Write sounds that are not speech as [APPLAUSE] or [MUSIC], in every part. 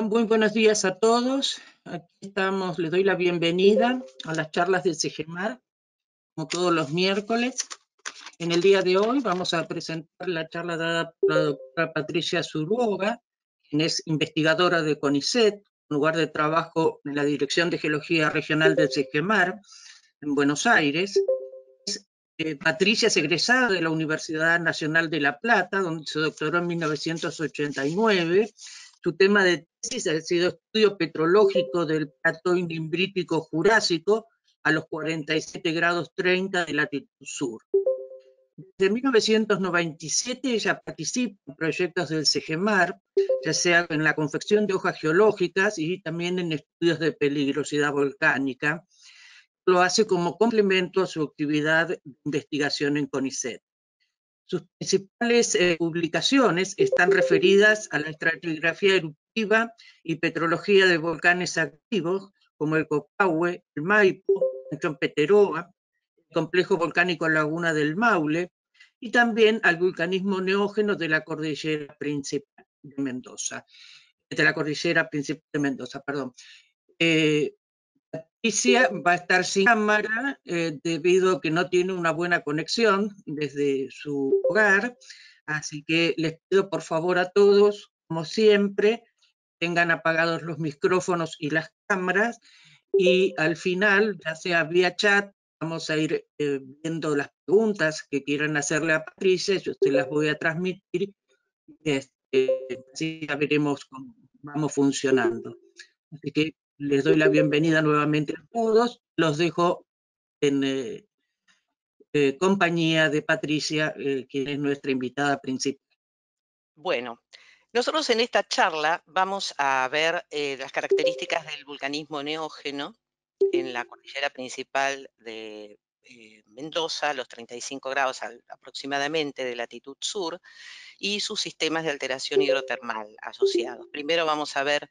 muy buenos días a todos. Aquí estamos, les doy la bienvenida a las charlas del Cgemar, como todos los miércoles. En el día de hoy vamos a presentar la charla dada por la doctora Patricia Zuruoga, quien es investigadora de CONICET, lugar de trabajo en la Dirección de Geología Regional del Cgemar en Buenos Aires. Eh, Patricia es egresada de la Universidad Nacional de La Plata, donde se doctoró en 1989 su tema de tesis ha sido estudio petrológico del plato imbrítico jurásico a los 47 grados 30 de latitud sur. Desde 1997 ella participa en proyectos del Cgemar, ya sea en la confección de hojas geológicas y también en estudios de peligrosidad volcánica. Lo hace como complemento a su actividad de investigación en CONICET. Sus principales eh, publicaciones están referidas a la estratigrafía eruptiva y petrología de volcanes activos, como el Copahue, el Maipo, el Chompeteroa, el complejo volcánico Laguna del Maule, y también al vulcanismo neógeno de la cordillera principal de Mendoza, de la cordillera principal de Mendoza, perdón. Eh, Patricia va a estar sin cámara eh, debido a que no tiene una buena conexión desde su hogar. Así que les pido por favor a todos, como siempre, tengan apagados los micrófonos y las cámaras y al final, ya sea vía chat, vamos a ir eh, viendo las preguntas que quieran hacerle a Patricia, yo se las voy a transmitir, este, así ya veremos cómo vamos funcionando. Así que les doy la bienvenida nuevamente a todos. Los dejo en eh, eh, compañía de Patricia, que eh, quien es nuestra invitada principal. Bueno, nosotros en esta charla vamos a ver las características del vulcanismo neógeno en la cordillera principal de Mendoza, los 35 grados aproximadamente de latitud sur, y sus sistemas de alteración hidrotermal asociados. Primero vamos a ver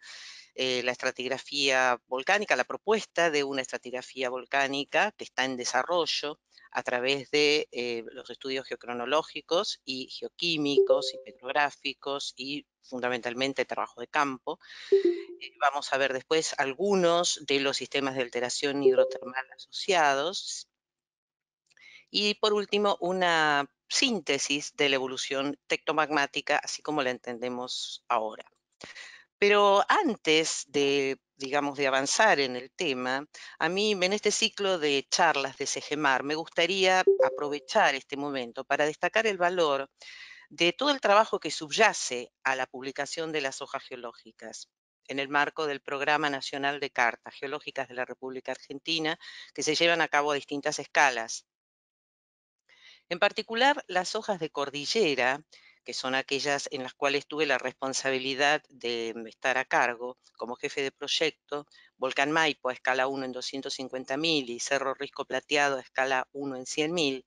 eh, la estratigrafía volcánica, la propuesta de una estratigrafía volcánica que está en desarrollo a través de eh, los estudios geocronológicos y geoquímicos y petrográficos y fundamentalmente trabajo de campo. Eh, vamos a ver después algunos de los sistemas de alteración hidrotermal asociados. Y por último, una síntesis de la evolución tectomagmática, así como la entendemos ahora. Pero antes de, digamos, de avanzar en el tema, a mí en este ciclo de charlas de CEGEMAR me gustaría aprovechar este momento para destacar el valor de todo el trabajo que subyace a la publicación de las hojas geológicas en el marco del Programa Nacional de Cartas Geológicas de la República Argentina, que se llevan a cabo a distintas escalas. En particular, las hojas de cordillera que son aquellas en las cuales tuve la responsabilidad de mm, estar a cargo como jefe de proyecto, Volcán Maipo a escala 1 en 250.000 y Cerro Risco Plateado a escala 1 en 100.000,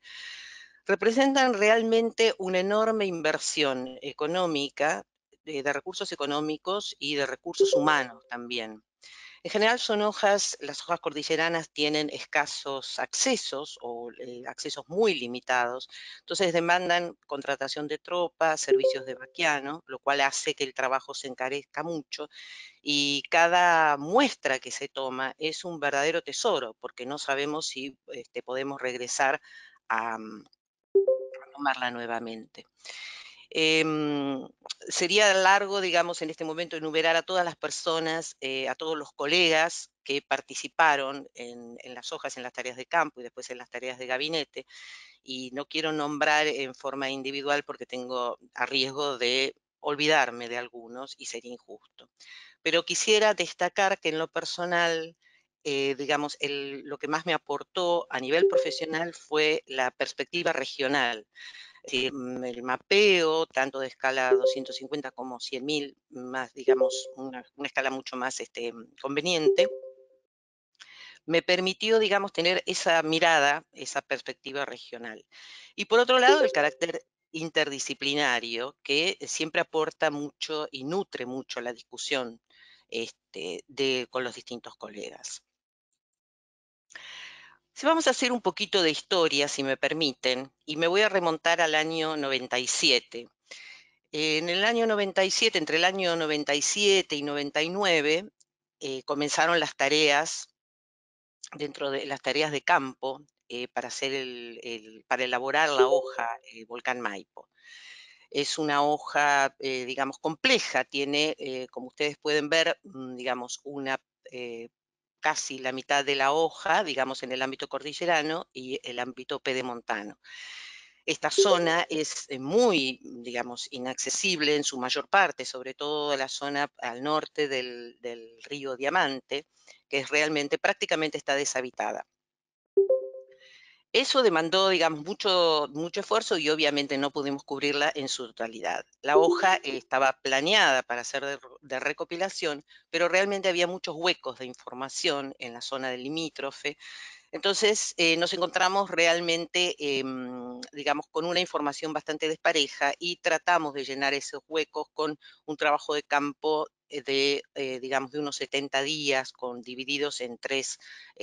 representan realmente una enorme inversión económica, de, eh, de recursos económicos y de recursos humanos también. En general son hojas, las hojas cordilleranas tienen escasos accesos o eh, accesos muy limitados, entonces demandan contratación de tropas, servicios de vaquiano, lo cual hace que el trabajo se encarezca mucho y cada muestra que se toma es un verdadero tesoro, porque no sabemos si este, podemos regresar a mm, tomarla nuevamente. Em, sería largo, digamos, en este momento enumerar a todas las personas, eh, a todos los colegas que participaron en, las hojas, en las tareas de campo y después en las tareas de gabinete. Y no quiero nombrar en forma individual porque tengo a riesgo de olvidarme de algunos y sería injusto. Pero quisiera destacar que en lo personal, eh, digamos, lo que más me aportó a nivel profesional fue la perspectiva regional eh, mm, el mapeo, tanto de escala 250 como 100.000, más, digamos, una, escala mucho más este, conveniente, me permitió, digamos, tener esa mirada, esa perspectiva regional. Y por otro lado, el carácter interdisciplinario, que siempre aporta mucho y nutre mucho la discusión este, con los distintos colegas. Si vamos a hacer un poquito de historia, si me permiten, y me voy a remontar al año 97. En el año 97, entre el año 97 y 99, eh, comenzaron las tareas, dentro de las tareas de campo, eh, para, hacer para elaborar la hoja eh, Volcán Maipo. Es una hoja, digamos, compleja, tiene, como ustedes pueden ver, mm, digamos, una casi la mitad de la hoja, digamos, en el ámbito cordillerano y el ámbito pedemontano. Esta zona es eh, muy, digamos, inaccesible en su mayor parte, sobre todo la zona al norte del, río Diamante, que es realmente, prácticamente está deshabitada. Eso demandó, digamos, mucho, mucho esfuerzo y obviamente no pudimos cubrirla en su totalidad. La hoja estaba planeada para ser de, recopilación, pero realmente había muchos huecos de información en la zona del limítrofe. Entonces eh, nos encontramos realmente, em, digamos, con una información bastante despareja y tratamos de llenar esos huecos con un trabajo de campo eh, de, eh, digamos, de unos 70 días, con, divididos en tres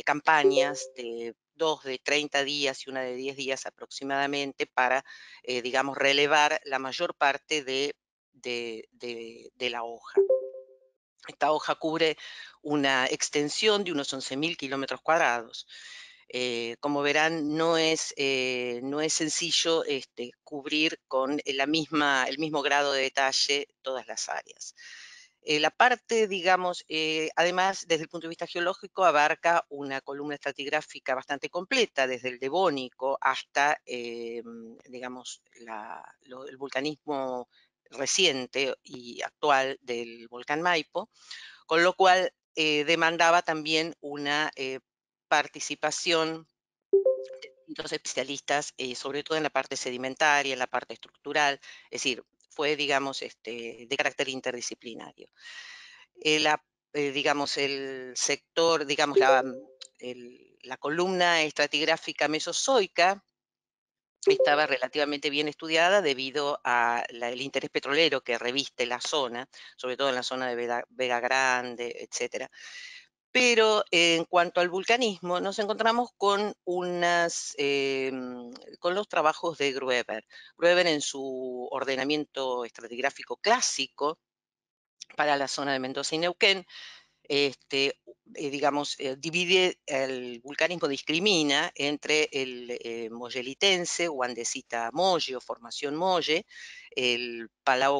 campañas de dos de 30 días y una de 10 días aproximadamente para, eh, digamos, relevar la mayor parte de, la hoja. Esta hoja cubre una extensión de unos 11.000 kilómetros cuadrados. Eh, como verán, no es, eh, sencillo este, cubrir con la misma, el mismo grado de detalle todas las áreas. Eh, la parte, digamos, eh, además, desde el punto de vista geológico, abarca una columna estratigráfica bastante completa, desde el Devónico hasta, eh, digamos, el vulcanismo reciente y actual del volcán Maipo, con lo cual demandaba también una participación de distintos especialistas, sobre todo en la parte sedimentaria, en la parte estructural, es decir, fue, digamos, este, de carácter interdisciplinario. El, eh, digamos, el sector, digamos, mm, la, columna estratigráfica mesozoica estaba relativamente bien estudiada debido al interés petrolero que reviste la zona, sobre todo en la zona de Vega, Vega Grande, etcétera. Pero en cuanto al vulcanismo, nos encontramos con, unas, em, con los trabajos de Grueber. Grueber en su ordenamiento estratigráfico clásico para la zona de Mendoza y Neuquén, este, eh, digamos, eh, divide el vulcanismo, discrimina entre el eh, mollelitense o andesita molle o formación molle, el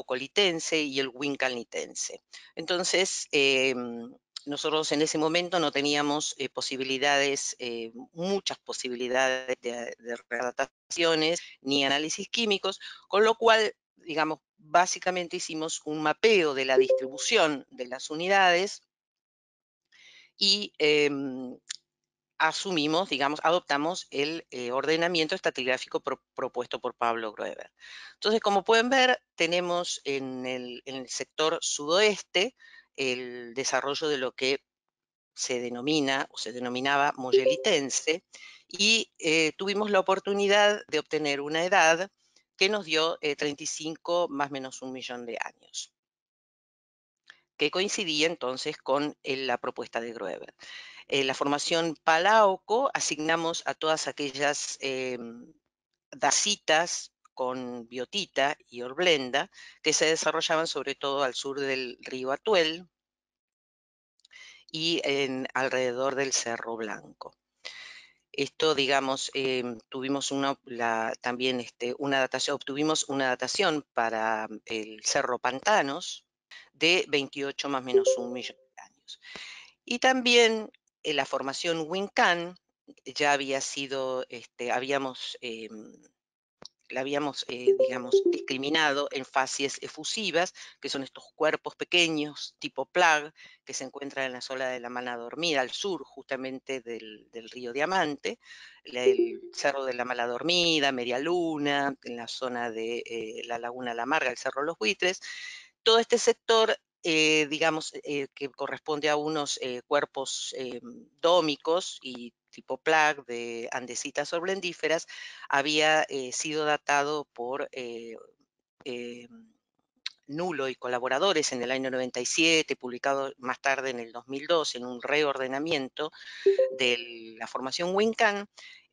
Colitense y el Wincalnitense. Entonces, em, nosotros en ese momento no teníamos eh, posibilidades, eh, muchas posibilidades de, de ni análisis químicos, con lo cual, digamos, básicamente hicimos un mapeo de la distribución de las unidades y em, asumimos, digamos, adoptamos el eh, ordenamiento estratigráfico propuesto por Pablo Groeber. Entonces, como pueden ver, tenemos en el sector sudoeste el desarrollo de lo que se denomina o se denominaba mollelitense y eh, tuvimos la oportunidad de obtener una edad que nos dio 35 eh, más menos un millón de años, que coincidía entonces con eh, la propuesta de Groeber. la formación Palauco asignamos a todas aquellas em, dacitas con biotita y orblenda, que se desarrollaban sobre todo al sur del río Atuel y en, alrededor del Cerro Blanco. Esto, digamos, em, tuvimos una, también este, una datación, obtuvimos una datación para mm, el Cerro Pantanos de 28 más menos un millón de años. Y también eh, la formación Wincan ya había sido, este, habíamos em, la habíamos, eh, digamos, discriminado en fases efusivas, que son estos cuerpos pequeños, tipo plag, que se encuentran en la zona de la Mala Dormida, al sur justamente del, río Diamante, el cerro de la Mala Dormida, Media Luna, en la zona de eh, la Laguna La Marga, el cerro Los Buitres. Todo este sector eh, digamos, que corresponde a unos cuerpos dómicos y tipo plaque de andesitas o blendíferas, había eh, sido datado por eh, eh, Nulo y colaboradores en el año 97, publicado más tarde en el 2002 en un reordenamiento de la formación Wincan,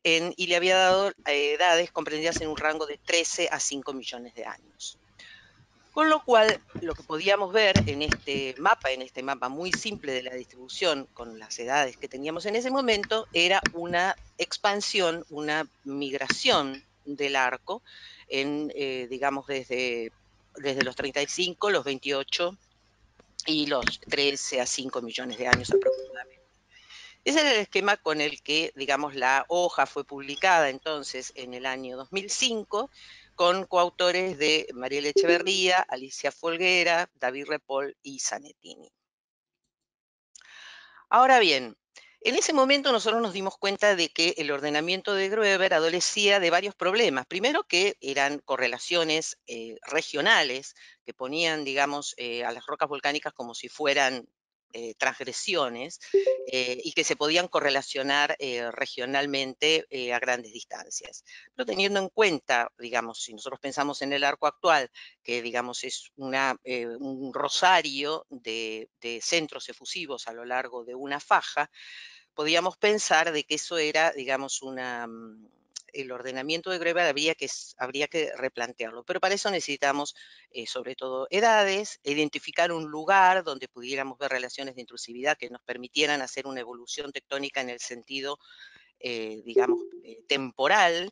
y le había dado edades comprendidas en un rango de 13 a 5 millones de años. Con lo cual, lo que podíamos ver en este mapa, en este mapa muy simple de la distribución con las edades que teníamos en ese momento, era una expansión, una migración del arco, en, eh, digamos, desde, desde los 35, los 28 y los 13 a 5 millones de años aproximadamente. Ese era el esquema con el que, digamos, la hoja fue publicada entonces en el año 2005 con coautores de Mariela Echeverría, Alicia Folguera, David Repol y Zanettini. Ahora bien, en ese momento nosotros nos dimos cuenta de que el ordenamiento de Grueber adolecía de varios problemas. Primero que eran correlaciones eh, regionales que ponían, digamos, eh, a las rocas volcánicas como si fueran eh, transgresiones eh, y que se podían correlacionar eh, regionalmente a grandes distancias. Pero teniendo en cuenta, digamos, si nosotros pensamos en el arco actual, que digamos es un rosario de, de centros efusivos a lo largo de una faja, podíamos pensar de que eso era, digamos, una mm, el ordenamiento de Greber habría que, habría que replantearlo. Pero para eso necesitamos, eh, sobre todo, edades, identificar un lugar donde pudiéramos ver relaciones de intrusividad que nos permitieran hacer una evolución tectónica en el sentido, eh, digamos, eh, temporal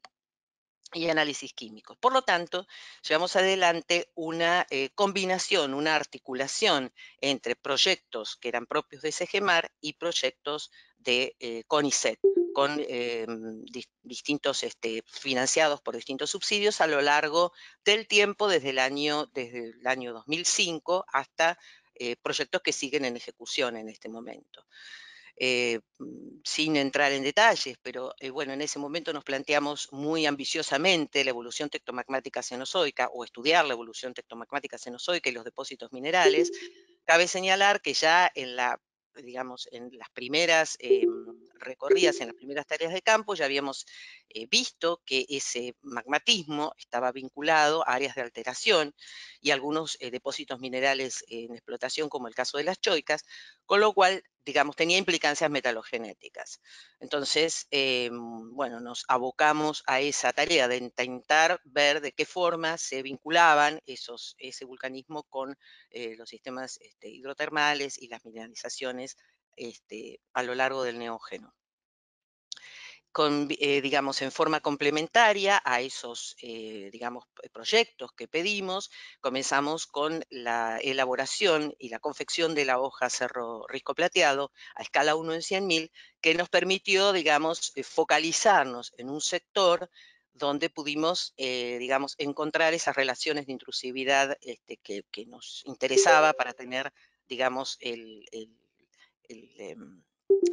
y análisis químicos. Por lo tanto, llevamos adelante una combinación, una articulación entre proyectos que eran propios de SEGEMAR y proyectos de CONICET, con em, distintos, este, financiados por distintos subsidios a lo largo del tiempo, desde el año, desde el año 2005 hasta eh, proyectos que siguen en ejecución en este momento. Eh, mm, sin entrar en detalles, pero eh, bueno, en ese momento nos planteamos muy ambiciosamente la evolución tectomagmática cenozoica o estudiar la evolución tectomagmática cenozoica y los depósitos minerales. Cabe señalar que ya en la digamos, en las primeras em, recorridas en las primeras tareas de campo, ya habíamos eh, visto que ese magmatismo estaba vinculado a áreas de alteración y algunos eh, depósitos minerales en explotación, como el caso de las choicas, con lo cual, digamos, tenía implicancias metalogenéticas. Entonces, eh, bueno, nos abocamos a esa tarea de intentar ver de qué forma se vinculaban esos, ese vulcanismo con los sistemas este, hidrotermales y las mineralizaciones este, a lo largo del neógeno. Eh, digamos, en forma complementaria a esos, eh, digamos, proyectos que pedimos, comenzamos con la elaboración y la confección de la hoja cerro risco plateado a escala 1 en 100.000, que nos permitió, digamos, eh, focalizarnos en un sector donde pudimos, digamos, encontrar esas relaciones de intrusividad este, que, nos interesaba para tener, digamos, el Em,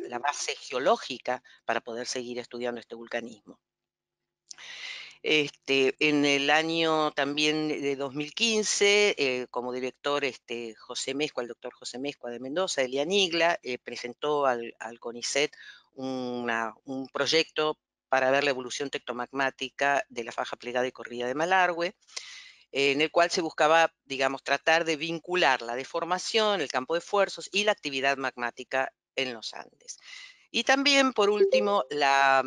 la base geológica para poder seguir estudiando este vulcanismo. Este, en el año también de 2015, eh, como director este, José Mezcua, el doctor José Mezcua de Mendoza, Elian Igla, eh, presentó al, CONICET un proyecto para ver la evolución tectomagmática de la faja plegada y corrida de Malargüe en el cual se buscaba, digamos, tratar de vincular la deformación, el campo de esfuerzos y la actividad magmática en los Andes. Y también, por último, la,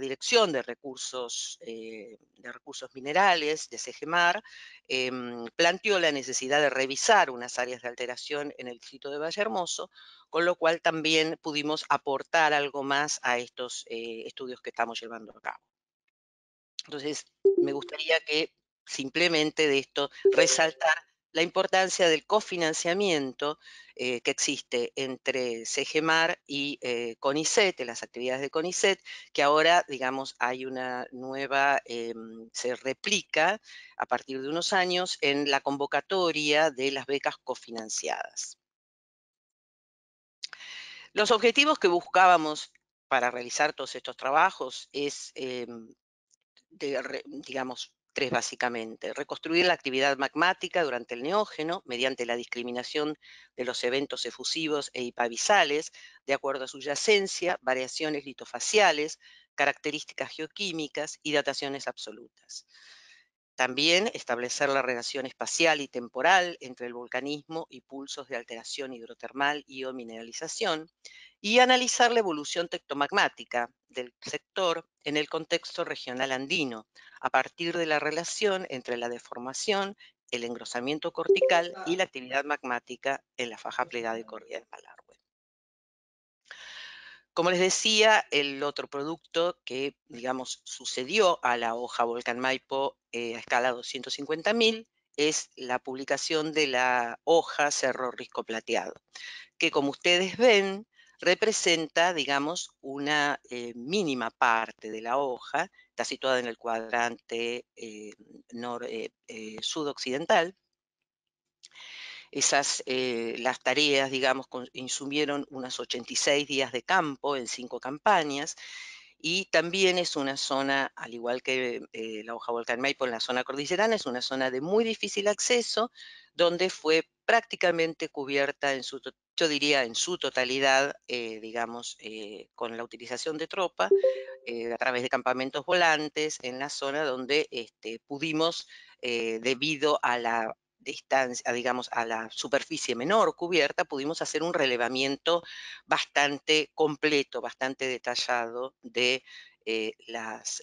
Dirección de Recursos, eh, de Recursos Minerales de SegeMar em, planteó la necesidad de revisar unas áreas de alteración en el distrito de Valle con lo cual también pudimos aportar algo más a estos eh, estudios que estamos llevando a cabo. Entonces, me gustaría que simplemente de esto, resaltar la importancia del cofinanciamiento eh, que existe entre CEGEMAR y eh, CONICET, las actividades de CONICET, que ahora, digamos, hay una nueva, em, se replica a partir de unos años en la convocatoria de las becas cofinanciadas. Los objetivos que buscábamos para realizar todos estos trabajos es, em, digamos, tres básicamente. Reconstruir la actividad magmática durante el neógeno mediante la discriminación de los eventos efusivos e hipavisales de acuerdo a su yacencia, variaciones litofaciales, características geoquímicas y dataciones absolutas. También establecer la relación espacial y temporal entre el volcanismo y pulsos de alteración hidrotermal y o mineralización, y analizar la evolución tectomagmática del sector en el contexto regional andino, a partir de la relación entre la deformación, el engrosamiento cortical y la actividad magmática en la faja plegada y corrida de palabra. Como les decía, el otro producto que, digamos, sucedió a la hoja Volcán Maipo eh, a escala 250.000 es la publicación de la hoja Cerro Risco Plateado, que como ustedes ven, representa, digamos, una eh, mínima parte de la hoja, está situada en el cuadrante eh, eh sudoccidental, esas, eh, las tareas, digamos, insumieron unas 86 días de campo en cinco campañas y también es una zona, al igual que eh, la hoja volcán Maipo en la zona cordillerana, es una zona de muy difícil acceso, donde fue prácticamente cubierta en su, yo diría en su totalidad, eh, digamos, con la utilización de tropa, a través de campamentos volantes, en la zona donde este, pudimos, debido a la distancia, digamos, a la superficie menor cubierta, pudimos hacer un relevamiento bastante completo, bastante detallado de, eh,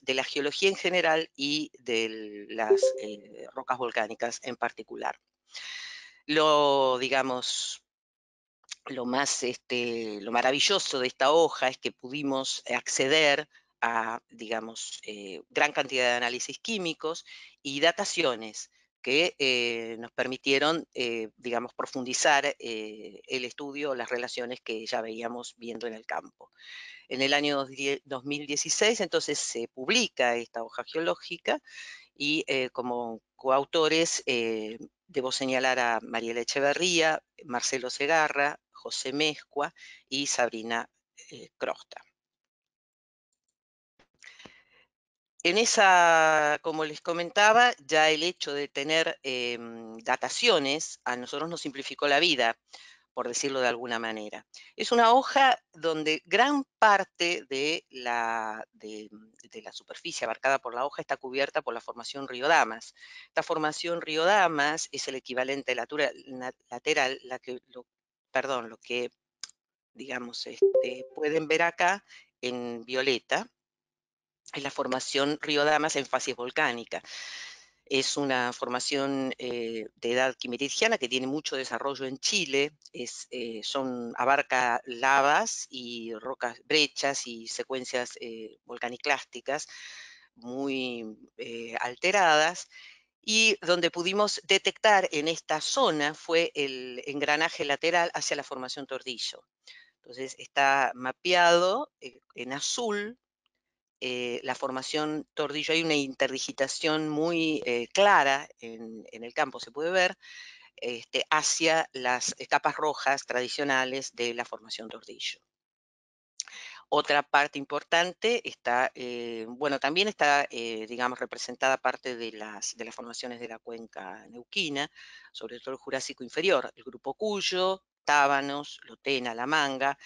de la geología en general y de las eh, rocas volcánicas en particular. Lo, digamos, lo más este, lo maravilloso de esta hoja es que pudimos acceder a, digamos, eh, gran cantidad de análisis químicos y dataciones que eh, nos permitieron, eh, digamos, profundizar eh, el estudio, las relaciones que ya veíamos viendo en el campo. En el año 2016, entonces, se publica esta hoja geológica y como coautores debo señalar a Mariela Echeverría, Marcelo Segarra, José Mezcua y Sabrina Crosta. en esa, como les comentaba, ya el hecho de tener em, dataciones a nosotros nos simplificó la vida, por decirlo de alguna manera. Es una hoja donde gran parte de la, de, la superficie abarcada por la hoja está cubierta por la formación río damas. Esta formación río damas es el equivalente lateral, la perdón, lo que, digamos, este, pueden ver acá en violeta, es la formación Río Damas en fases volcánica. Es una formación eh, de edad quimeridiana que tiene mucho desarrollo en Chile, eh, son, abarca lavas y rocas brechas y secuencias eh, volcaniclásticas muy eh, alteradas y donde pudimos detectar en esta zona fue el engranaje lateral hacia la formación Tordillo. Entonces está mapeado en azul eh, la formación tordillo, hay una interdigitación muy eh, clara en, el campo, se puede ver, este, hacia las capas rojas tradicionales de la formación tordillo. Otra parte importante está, eh, bueno, también está, digamos, representada parte de las, formaciones de la cuenca neuquina, sobre todo el Jurásico Inferior, el grupo Cuyo, Tábanos, Lotena, La Manga,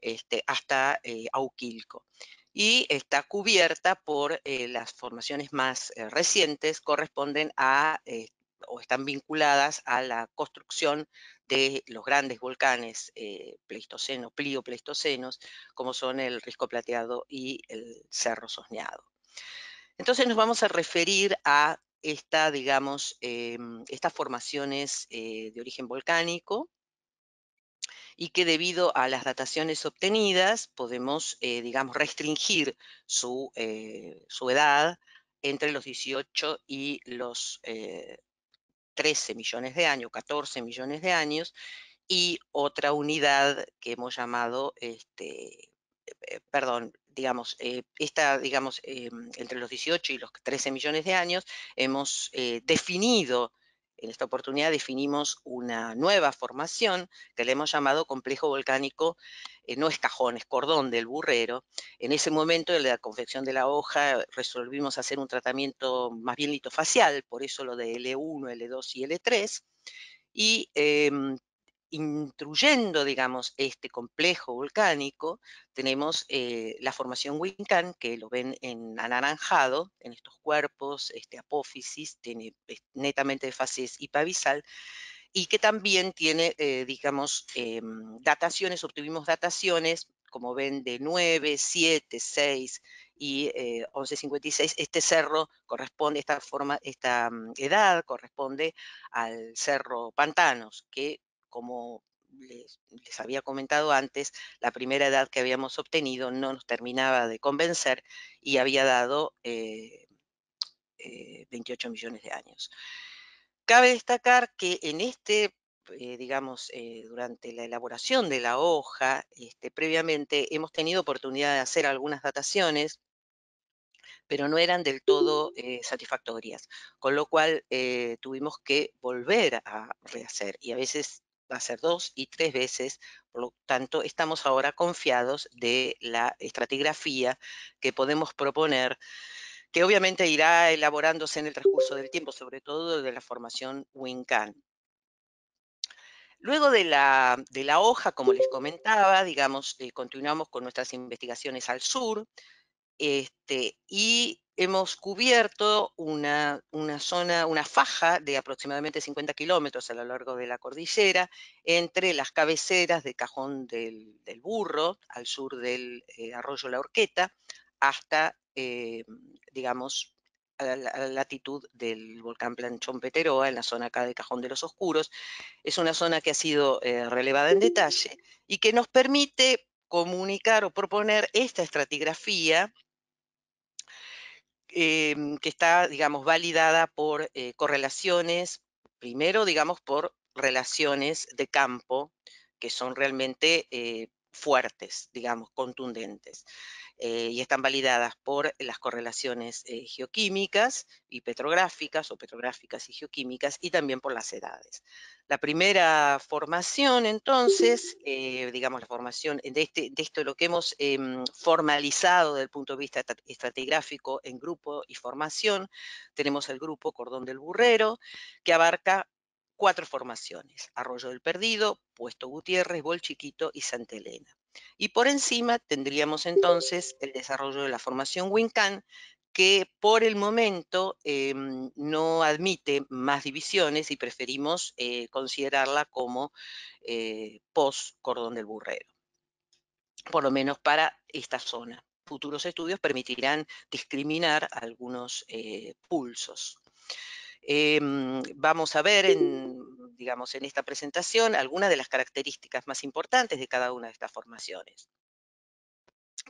este, hasta Auquilco y está cubierta por eh, las formaciones más eh, recientes, corresponden a eh, o están vinculadas a la construcción de los grandes volcanes pleistoceno, plio pleistocenos, como son el Risco Plateado y el Cerro Sosneado. Entonces nos vamos a referir a esta, digamos, em, estas formaciones de origen volcánico, y que debido a las dataciones obtenidas podemos, eh, digamos, restringir eh, su, edad entre los 18 y los 13 eh, millones de años, 14 millones de años, y otra unidad que hemos llamado, este, perdón, digamos, esta, digamos, em, entre los 18 y los 13 millones de años, hemos definido en esta oportunidad definimos una nueva formación que le hemos llamado complejo volcánico, eh, no es cajón, es cordón del burrero. En ese momento de la confección de la hoja resolvimos hacer un tratamiento más bien litofacial, por eso lo de L1, L2 y L3. Y em, intruyendo, digamos, este complejo volcánico, tenemos eh, la formación Wincan, que lo ven en anaranjado, en estos cuerpos, este apófisis, tiene netamente de facies y y que también tiene, eh, digamos, em, dataciones, obtuvimos dataciones, como ven, de 9, 7, 6 y 1156. Eh, este cerro corresponde, esta, forma, esta mm, edad corresponde al cerro Pantanos, que como les, había comentado antes, la primera edad que habíamos obtenido no nos terminaba de convencer y había dado 28 eh, eh, millones de años. Cabe destacar que en este, eh, digamos, durante la elaboración de la hoja, este, previamente hemos tenido oportunidad de hacer algunas dataciones pero no eran del todo satisfactorias, con lo cual tuvimos que volver a rehacer y a veces hacer dos y tres veces, por lo tanto estamos ahora confiados de la estratigrafía que podemos proponer, que obviamente irá elaborándose en el transcurso del tiempo, sobre todo de la formación WinCan. Luego de la, hoja, como les comentaba, digamos, eh, continuamos con nuestras investigaciones al sur, este, y hemos cubierto una, zona, una faja de aproximadamente 50 kilómetros a lo largo de la cordillera, entre las cabeceras de Cajón del, Burro, al sur del eh, arroyo La Horqueta, hasta, eh, digamos, a la, latitud del volcán Planchón Peteroa, en la zona acá de Cajón de los Oscuros. Es una zona que ha sido eh, relevada en detalle y que nos permite comunicar o proponer esta estratigrafía Em, que está, digamos, validada por eh, correlaciones, primero, digamos, por relaciones de campo, que son realmente eh, fuertes, digamos, contundentes, eh, y están validadas por las correlaciones eh, geoquímicas y petrográficas, o petrográficas y geoquímicas, y también por las edades. La primera formación, entonces, eh, digamos, la formación de, este, de esto, lo que hemos em, formalizado desde el punto de vista estratigráfico en grupo y formación, tenemos el grupo Cordón del Burrero, que abarca cuatro formaciones, Arroyo del Perdido, Puesto Gutiérrez, Bolchiquito y Santa Elena. Y por encima tendríamos entonces el desarrollo de la formación Wincan, que por el momento em, no admite más divisiones y preferimos eh, considerarla como eh, post-cordón del burrero, por lo menos para esta zona. Futuros estudios permitirán discriminar algunos eh, pulsos. Em, vamos a ver en, digamos, en esta presentación algunas de las características más importantes de cada una de estas formaciones.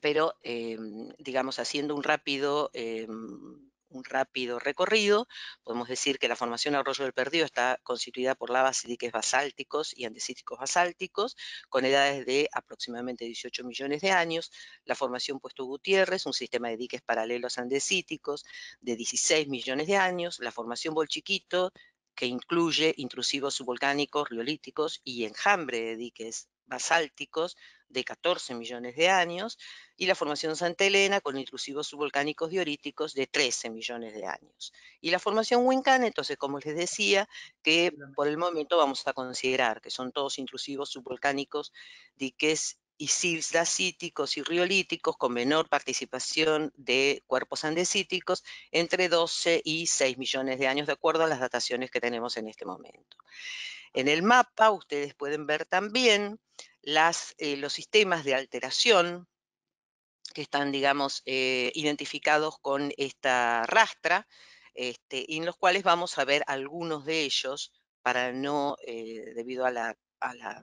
Pero, em, digamos, haciendo un rápido em, un rápido recorrido, podemos decir que la formación Arroyo del Perdido está constituida por lavas y diques basálticos y andesíticos basálticos, con edades de aproximadamente 18 millones de años. La formación Puesto Gutiérrez, un sistema de diques paralelos andesíticos de 16 millones de años. La formación Bolchiquito, que incluye intrusivos subvolcánicos, riolíticos y enjambre de diques basálticos de 14 millones de años, y la formación Santa Elena con intrusivos subvolcánicos dioríticos de 13 millones de años. Y la formación Wincan, entonces, como les decía, que por el momento vamos a considerar que son todos intrusivos subvolcánicos diques y dacíticos y riolíticos con menor participación de cuerpos andesíticos entre 12 y 6 millones de años de acuerdo a las dataciones que tenemos en este momento. En el mapa ustedes pueden ver también las, eh, los sistemas de alteración que están, digamos, eh, identificados con esta rastra, este, y en los cuales vamos a ver algunos de ellos para no, eh, debido a la,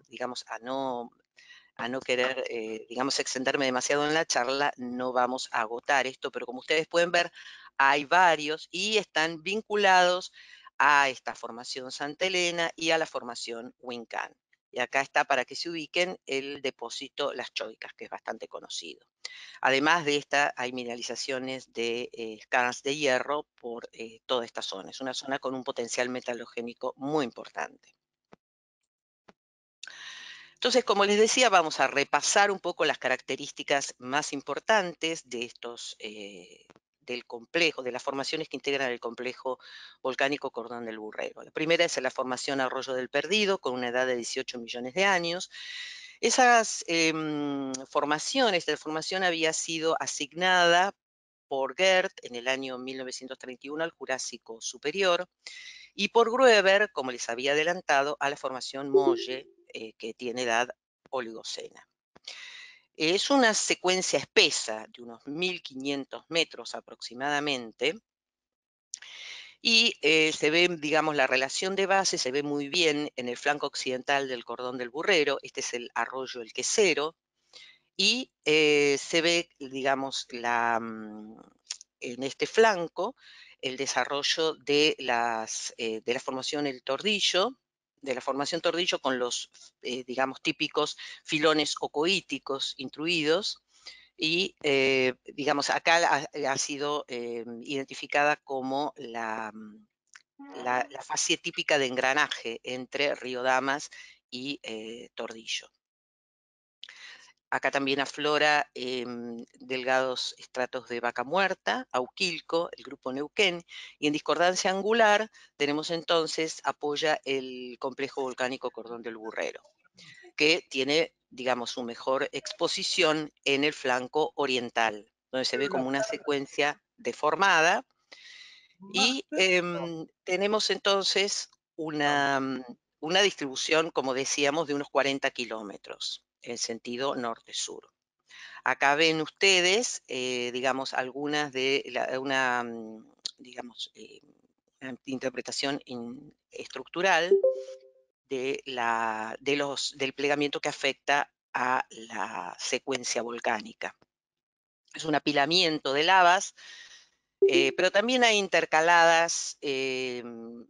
digamos, a no, a no querer, digamos, extenderme demasiado en la charla, no vamos a agotar esto, pero como ustedes pueden ver, hay varios y están vinculados a esta formación Santa Elena y a la formación Wincan y acá está para que se ubiquen el depósito Las Choicas, que es bastante conocido. Además de esta, hay mineralizaciones de eh, escamas de hierro por eh, toda esta zona. Es una zona con un potencial metalogénico muy importante. Entonces, como les decía, vamos a repasar un poco las características más importantes de estos, eh, del complejo, de las formaciones que integran el complejo volcánico Cordón del Burrero. La primera es la formación Arroyo del Perdido, con una edad de 18 millones de años. Esas em, formaciones, esta formación había sido asignada por Gert en el año 1931 al Jurásico Superior y por Grueber, como les había adelantado, a la formación Molle, eh, que tiene edad oligocena. Es una secuencia espesa de unos 1500 metros aproximadamente y eh, se ve, digamos, la relación de base, se ve muy bien en el flanco occidental del cordón del burrero, este es el arroyo El Quesero, y eh, se ve, digamos, mm, en este flanco el desarrollo de, eh, de la formación El Tordillo, de la formación tordillo con los, eh, digamos, típicos filones ocoíticos intruidos, y, eh, digamos, acá ha, eh, sido identificada como la, mm, la, la, fase típica de engranaje entre Río Damas y Tordillo. Acá también aflora em, delgados estratos de vaca muerta, Auquilco, el grupo Neuquén, y en discordancia angular tenemos entonces, apoya el complejo volcánico Cordón del Burrero, que tiene, digamos, su mejor exposición en el flanco oriental, donde se ve como una secuencia deformada. Y em, tenemos entonces una, una distribución, como decíamos, de unos 40 kilómetros en sentido norte-sur. Acá ven ustedes, eh, digamos, algunas de una, mm, digamos, eh, interpretación estructural del plegamiento que afecta a la secuencia volcánica. Es un apilamiento de lavas, eh, pero también hay intercaladas eh,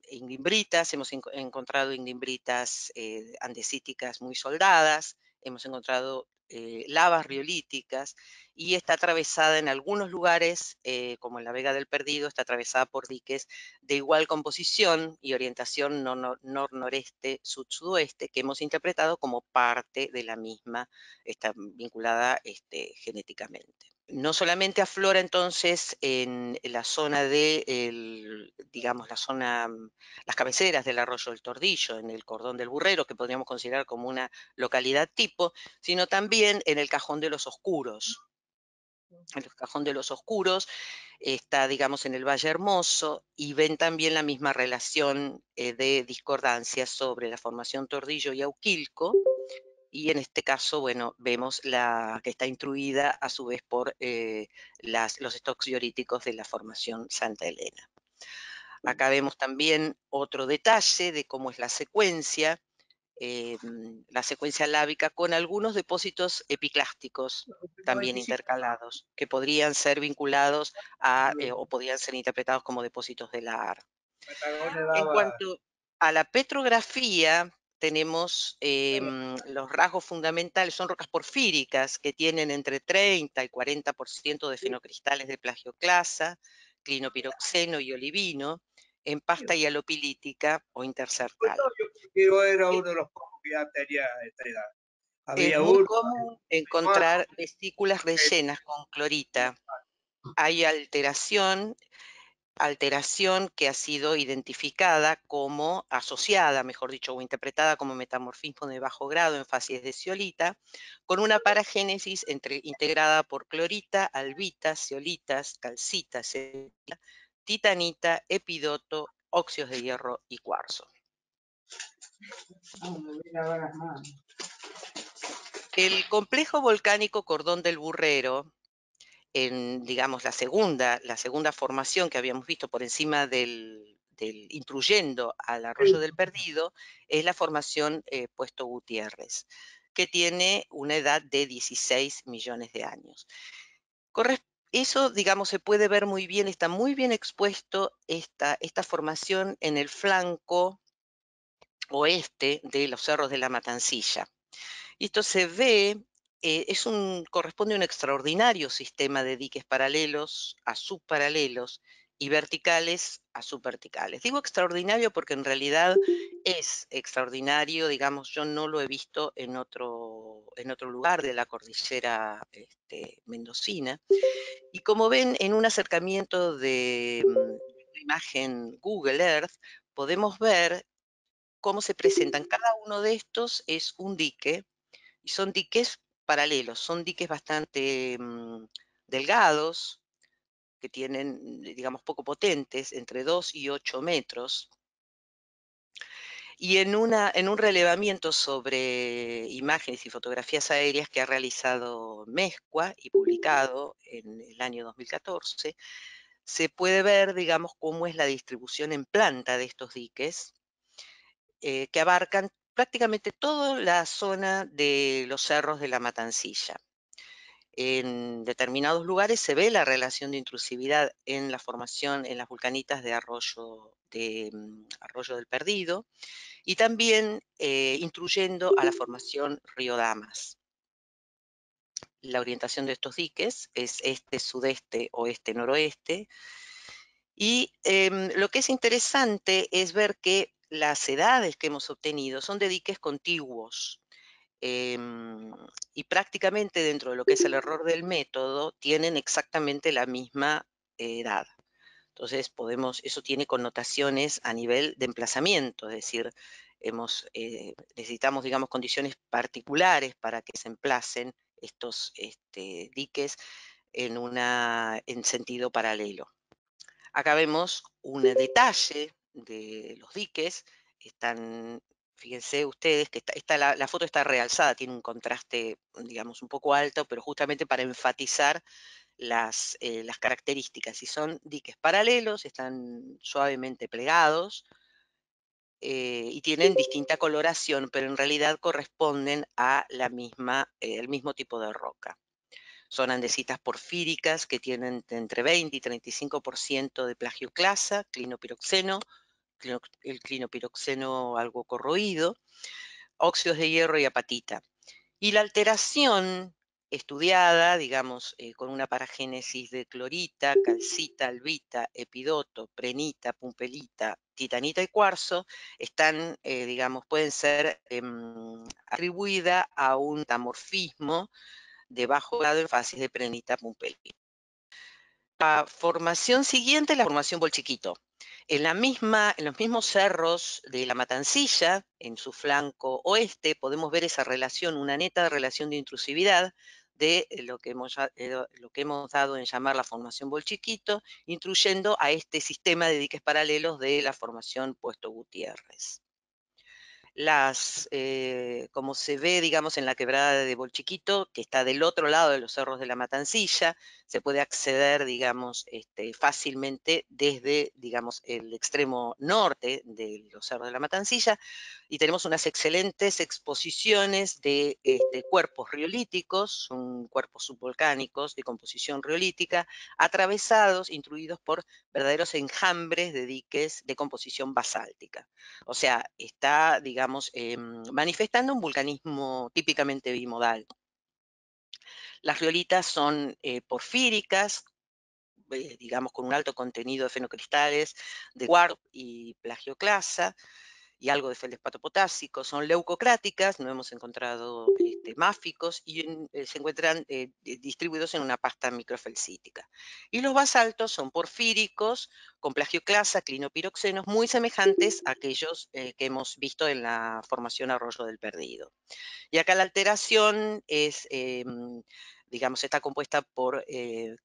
ingimbritas, hemos encontrado ingimbritas andesíticas muy soldadas, hemos encontrado eh, lavas riolíticas y está atravesada en algunos lugares, eh, como en la Vega del Perdido, está atravesada por diques de igual composición y orientación nor-noreste, sud-sudoeste, que hemos interpretado como parte de la misma, está vinculada este, genéticamente no solamente aflora entonces en la zona de, el, digamos, la zona, mm, las cabeceras del arroyo del Tordillo, en el cordón del Burrero, que podríamos considerar como una localidad tipo, sino también en el Cajón de los Oscuros. el Cajón de los Oscuros está, digamos, en el Valle Hermoso y ven también la misma relación eh, de discordancia sobre la formación Tordillo y Auquilco y en este caso, bueno, vemos la que está instruida a su vez por eh, los stocks dioríticos de la formación Santa Elena. Acá vemos también otro detalle de cómo es la secuencia, eh, la secuencia lábica con algunos depósitos epiclásticos también intercalados, que podrían ser vinculados a, eh, o podrían ser interpretados como depósitos de la AR. En cuanto a la petrografía, tenemos em, los rasgos fundamentales, son rocas porfíricas que tienen entre 30 y 40% de fenocristales de plagioclasa, clinopiroxeno y olivino, en pasta hialopilítica o intersertal. Yo era eh uno de los que tenía esta edad. Había es común encontrar vesículas rellenas con clorita. Hay alteración alteración que ha sido identificada como asociada, mejor dicho, o interpretada como metamorfismo de bajo grado en fases de ciolita, con una paragénesis integrada por clorita, albita, ciolitas, calcita, titanita, epidoto, óxidos de hierro y cuarzo. El complejo volcánico Cordón del Burrero en, digamos, la segunda, la segunda formación que habíamos visto por encima del, del intruyendo al arroyo del perdido, es la formación eh, Puesto Gutiérrez, que tiene una edad de 16 millones de años. eso, digamos, se puede ver muy bien, está muy bien expuesto esta, esta formación en el flanco oeste de los cerros de la Matancilla. Y esto se ve eh, es un, corresponde a un extraordinario sistema de diques paralelos a subparalelos y verticales a subverticales. Digo extraordinario porque en realidad es extraordinario, digamos, yo no lo he visto en otro, en otro lugar de la cordillera este, mendocina. Y como ven, en un acercamiento de mm, imagen Google Earth, podemos ver cómo se presentan. Cada uno de estos es un dique, y son diques paralelos, son diques bastante mm, delgados, que tienen, mm, digamos, poco potentes, entre 2 y 8 metros. Y en, una, en un relevamiento sobre imágenes y fotografías aéreas que ha realizado Mezcua y publicado en el año 2014, se puede ver, digamos, cómo es la distribución en planta de estos diques, eh, que abarcan prácticamente toda la zona de los cerros de la Matancilla. En determinados lugares se ve la relación de intrusividad en la formación, en las vulcanitas de Arroyo, mm, del Perdido, y también eh, intruyendo a la formación Río Damas. La orientación de estos diques es este, sudeste, oeste, noroeste, y em, lo que es interesante es ver que las edades que hemos obtenido son de diques contiguos. Em, y prácticamente dentro de lo que es el error del método, tienen exactamente la misma edad. Entonces podemos, eso tiene connotaciones a nivel de emplazamiento, es decir, hemos, eh, necesitamos, digamos, condiciones particulares para que se emplacen estos este, diques en, una, en sentido paralelo. Acá vemos un detalle de los diques están, fíjense ustedes que la, foto está realzada, tiene un contraste, digamos, un poco alto, pero justamente para enfatizar las, eh, características. Si son diques paralelos, están suavemente plegados, eh, y tienen distinta coloración, pero en realidad corresponden a la misma, el eh, mismo tipo de roca. Son andesitas porfíricas que tienen entre 20 y 35% de plagioclasa, clinopiroxeno, el clinopiroxeno algo corroído, óxidos de hierro y apatita. Y la alteración estudiada, digamos, eh, con una paragénesis de clorita, calcita, albita, epidoto, prenita, pumpelita, titanita y cuarzo, están, eh, digamos, pueden ser em, atribuidas a un tamorfismo de bajo grado en fases de prenita pumpelita la formación siguiente es la formación Bolchiquito. En, la misma, en los mismos cerros de la Matancilla, en su flanco oeste, podemos ver esa relación, una neta relación de intrusividad de eh, eh, lo que hemos, dado en llamar la formación Bolchiquito, intruyendo a este sistema de diques paralelos de la formación Puesto Gutiérrez las, eh, como se ve, digamos, en la quebrada de Bolchiquito, que está del otro lado de los cerros de la Matancilla, se puede acceder, digamos, este, fácilmente desde, digamos, el extremo norte de los cerros de la Matancilla y tenemos unas excelentes exposiciones de este, cuerpos riolíticos, son cuerpos subvolcánicos de composición riolítica, atravesados, intruidos por verdaderos enjambres de diques de composición basáltica. O sea, está, digamos, em, manifestando un vulcanismo típicamente bimodal. Las riolitas son eh, porfíricas, eh, digamos con un alto contenido de fenocristales, de warp y plagioclasa y algo de feldespato potásico, son leucocráticas, no hemos encontrado este, máficos y eh, se encuentran eh, distribuidos en una pasta microfelsítica. Y los basaltos son porfíricos, con plagioclasa, clinopiroxenos, muy semejantes a aquellos eh, que hemos visto en la formación Arroyo del Perdido. Y acá la alteración es em, digamos, está compuesta por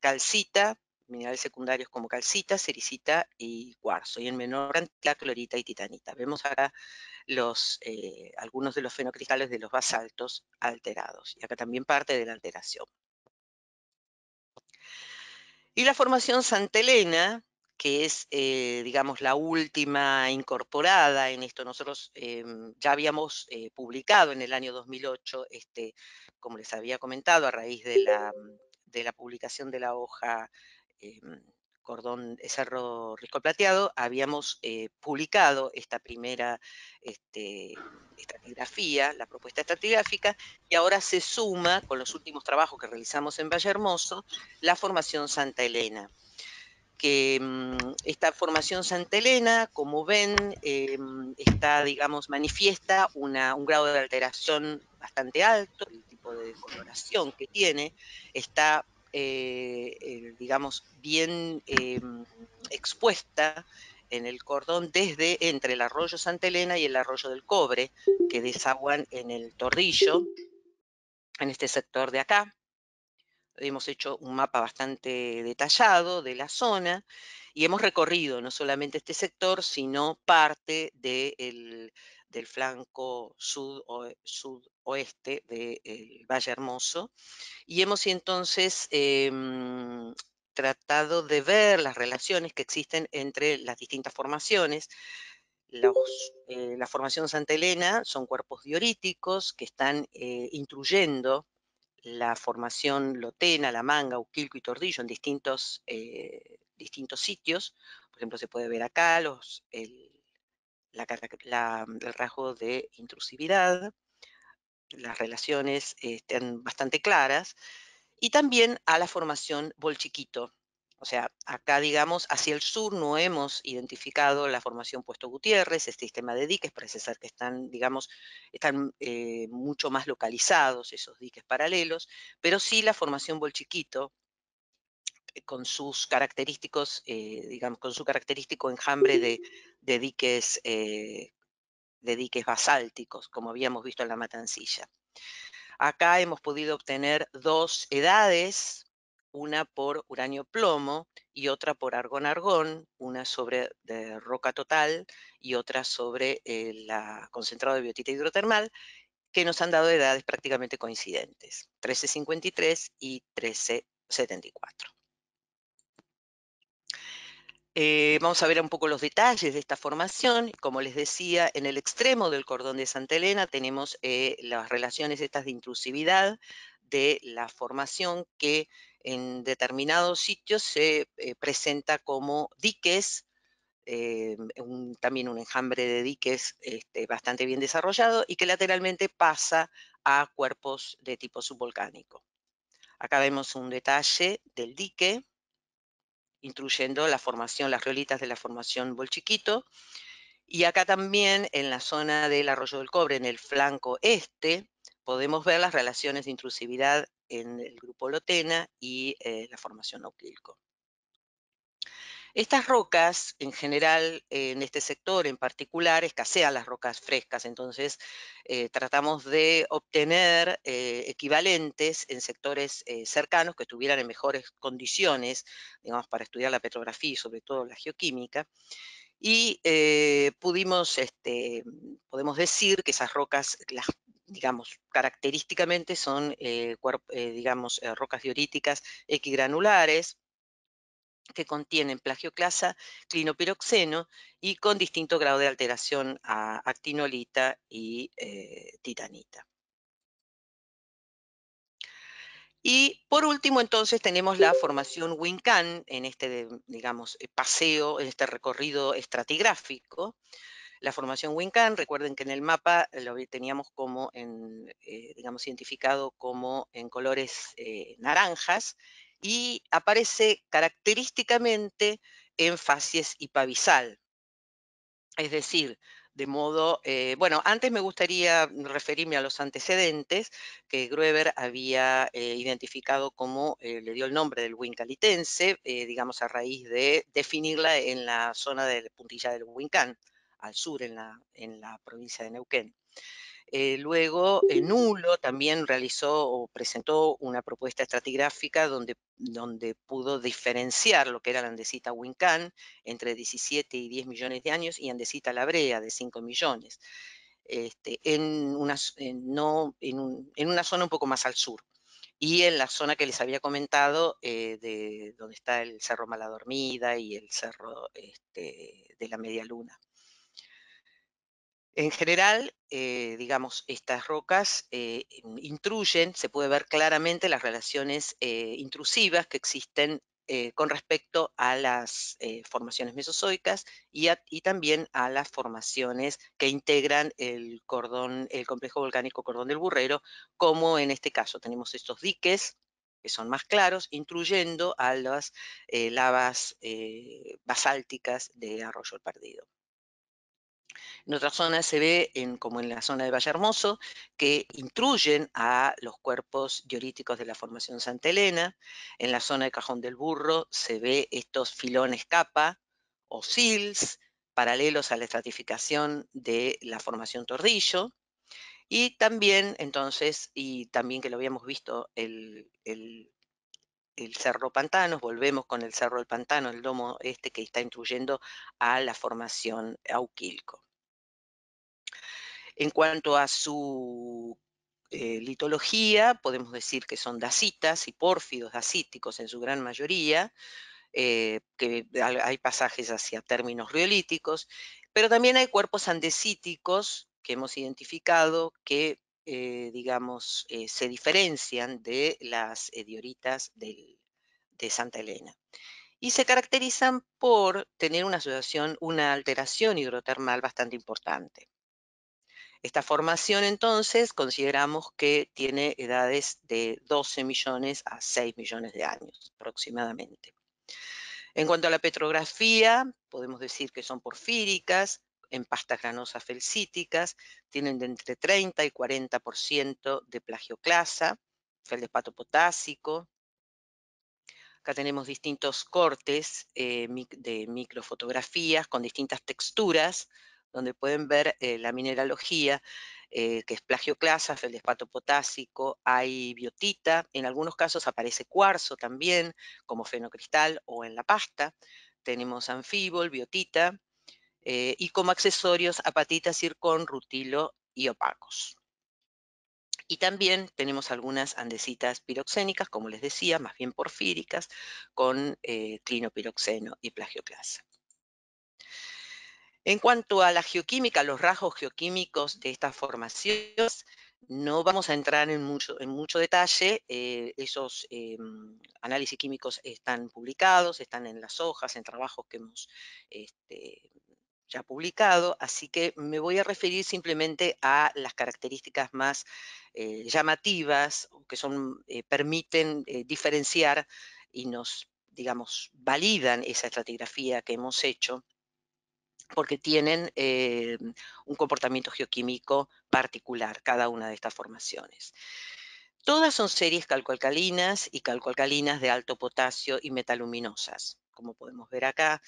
calcita, minerales secundarios como calcita, cericita y cuarzo, y en menor cantidad clorita y titanita. Vemos acá eh, algunos de los fenocristales de los basaltos alterados, y acá también parte de la alteración. Y la formación Santa que es, eh, digamos, la última incorporada en esto. Nosotros eh, ya habíamos publicado en el año 2008, este, como les había comentado, a raíz de la, de la publicación de la hoja Em, cordón Cerro Risco Plateado, habíamos eh, publicado esta primera este, estratigrafía, la propuesta estratigráfica, y ahora se suma con los últimos trabajos que realizamos en Valle Hermoso la formación Santa Elena. Que mm, esta formación Santa Elena, como ven, em, está, digamos, manifiesta un grado de alteración bastante alto, el tipo de coloración que tiene, está eh, eh, digamos, bien eh, expuesta en el cordón desde entre el arroyo Santa Elena y el arroyo del Cobre, que desaguan en el Tordillo, en este sector de acá. Hemos hecho un mapa bastante detallado de la zona y hemos recorrido no solamente este sector, sino parte del de del flanco o, sudoeste del eh, Valle Hermoso, y hemos entonces em, tratado de ver las relaciones que existen entre las distintas formaciones. Eh, la formación Santa Elena son cuerpos dioríticos que están eh, intruyendo la formación Lotena, La Manga, Uquilco y Tordillo en distintos, eh, distintos sitios. Por ejemplo, se puede ver acá los, el, la, mm, el rasgo de intrusividad, las relaciones eh, estén bastante claras, y también a la formación bolchiquito. O sea, acá, digamos, hacia el sur no hemos identificado la formación Puesto Gutiérrez, este sistema de diques, parece ser que están, digamos, están eh, mucho más localizados esos diques paralelos, pero sí la formación Bolchiquito, con sus característicos, eh, digamos, con su característico enjambre de, diques, eh, de diques basálticos, como habíamos visto en la matancilla. Acá hemos podido obtener dos edades, una por uranio-plomo y otra por argón-argón, una sobre roca total y otra sobre el eh, concentrado de biotita hidrotermal, que nos han dado edades prácticamente coincidentes, 1353 y 1374. Eh, vamos a ver un poco los detalles de esta formación. Como les decía, en el extremo del cordón de Santa Elena tenemos eh, las relaciones estas de intrusividad de la formación que en determinados sitios se eh, presenta como diques, también un enjambre de diques este, bastante bien desarrollado y que lateralmente pasa a cuerpos de tipo subvolcánico. Acá vemos un detalle del dique, incluyendo la formación, las riolitas de la formación Bolchiquito. Y acá también, en la zona del Arroyo del Cobre, en el flanco este, podemos ver las relaciones de intrusividad en el grupo Lotena y eh, la formación Nautilco. Estas rocas, en general, en este sector en particular, escasean las rocas frescas, entonces eh, tratamos de obtener eh, equivalentes en sectores eh, cercanos que estuvieran en mejores condiciones, digamos, para estudiar la petrografía y sobre todo la geoquímica. Y pudimos, este, podemos decir que esas rocas, las digamos, característicamente son, digamos, rocas dioríticas equigranulares, que contienen plagioclasa, clinopiroxeno y con distinto grado de alteración a actinolita y eh, titanita. Y por último, entonces, tenemos la formación Wincan en este, digamos, eh, paseo, en este recorrido estratigráfico. La formación Wincan, recuerden que en el mapa lo teníamos como, eh, digamos, identificado como en colores naranjas, y aparece característicamente en facies y Es decir, de modo, eh, bueno, antes me gustaría referirme a los antecedentes que Grueber había eh, identificado como, eh, le dio el nombre del Wincalitense, digamos a raíz de definirla en la zona de puntilla del Huincán, al sur, en la, en la provincia de Neuquén. Eh, luego, eh, Nulo también realizó o presentó una propuesta estratigráfica donde, donde pudo diferenciar lo que era la andesita Huincán entre 17 y 10 millones de años y andesita Labrea de 5 millones, este, en, una, no, en, una zona un poco más al sur y en la zona que les había comentado, eh, de donde está el Cerro Maladormida y el Cerro este, de la Media Luna. En general, eh, digamos, estas rocas eh, mm, intruyen, se puede ver claramente las relaciones eh, intrusivas que existen eh, con respecto a las formaciones mesozoicas y, también a las formaciones que integran el cordón, el complejo volcánico cordón del burrero, como en este caso tenemos estos diques que son más claros, intruyendo a las lavas basálticas de Arroyo el Perdido. En otras zonas se ve, como en la zona de Valle Hermoso, que intruyen a los cuerpos dioríticos de la formación Santa Elena. En la zona de Cajón del Burro se ve estos filones capa o SILS, paralelos a la estratificación de la formación Tordillo. Y también, entonces, y también que lo habíamos visto el, Cerro Pantanos, volvemos con el Cerro del Pantano, el domo este que está intruyendo a la formación Auquilco. En cuanto a su eh, litología, podemos decir que son dacitas y pórfidos dacíticos en su gran mayoría, eh, que hay pasajes hacia términos riolíticos, pero también hay cuerpos andesíticos que hemos identificado que, eh, digamos, se diferencian de las dioritas de Santa Elena y se caracterizan por tener una una alteración hidrotermal bastante importante. Esta formación entonces consideramos que tiene edades de 12 millones a 6 millones de años aproximadamente. En cuanto a la petrografía, podemos decir que son porfíricas, en pastas granosas felsíticas, tienen de entre 30 y 40% de plagioclasa, feldespato potásico. Acá tenemos distintos cortes eh, de microfotografías con distintas texturas, donde pueden ver eh, la mineralogía, eh, que es plagioclasa, feldespato potásico, hay biotita, en algunos casos aparece cuarzo también, como fenocristal o en la pasta, tenemos anfíbol, biotita, eh, y como accesorios apatita, circón, rutilo y opacos. Y también tenemos algunas andesitas piroxénicas, como les decía, más bien porfíricas, con clinopiroxeno y plagioclasa. En cuanto a la geoquímica, los rasgos geoquímicos de estas formaciones, no vamos a entrar en mucho, detalle, eh, esos eh, análisis químicos están publicados, están en las hojas, en trabajos que hemos este, ya publicado, así que me voy a referir simplemente a las características más eh, llamativas, que son, permiten diferenciar y nos, digamos, validan esa estratigrafía que hemos hecho porque tienen eh, un comportamiento geoquímico particular, cada una de estas formaciones. Todas son series calcoalcalinas y calcoalcalinas de alto potasio y metaluminosas, como podemos ver acá.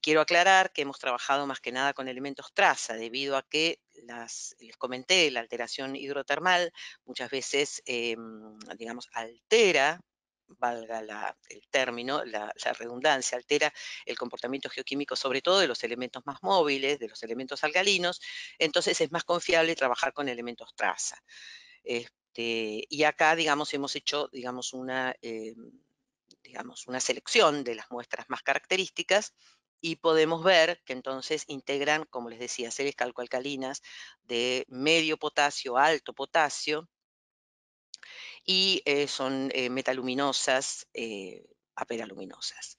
Quiero aclarar que hemos trabajado más que nada con elementos traza, debido a que les comenté, la alteración hidrotermal muchas veces, em, digamos, altera valga el término, la, redundancia, altera el comportamiento geoquímico, sobre todo de los elementos más móviles, de los elementos alcalinos, entonces es más confiable trabajar con elementos traza. Este, y acá, digamos, hemos hecho, digamos, una, eh, una selección de las muestras más características y podemos ver que entonces integran, como les decía, series calcoalcalinas de medio potasio, alto potasio, y eh, son eh, metaluminosas, eh, aperaluminosas.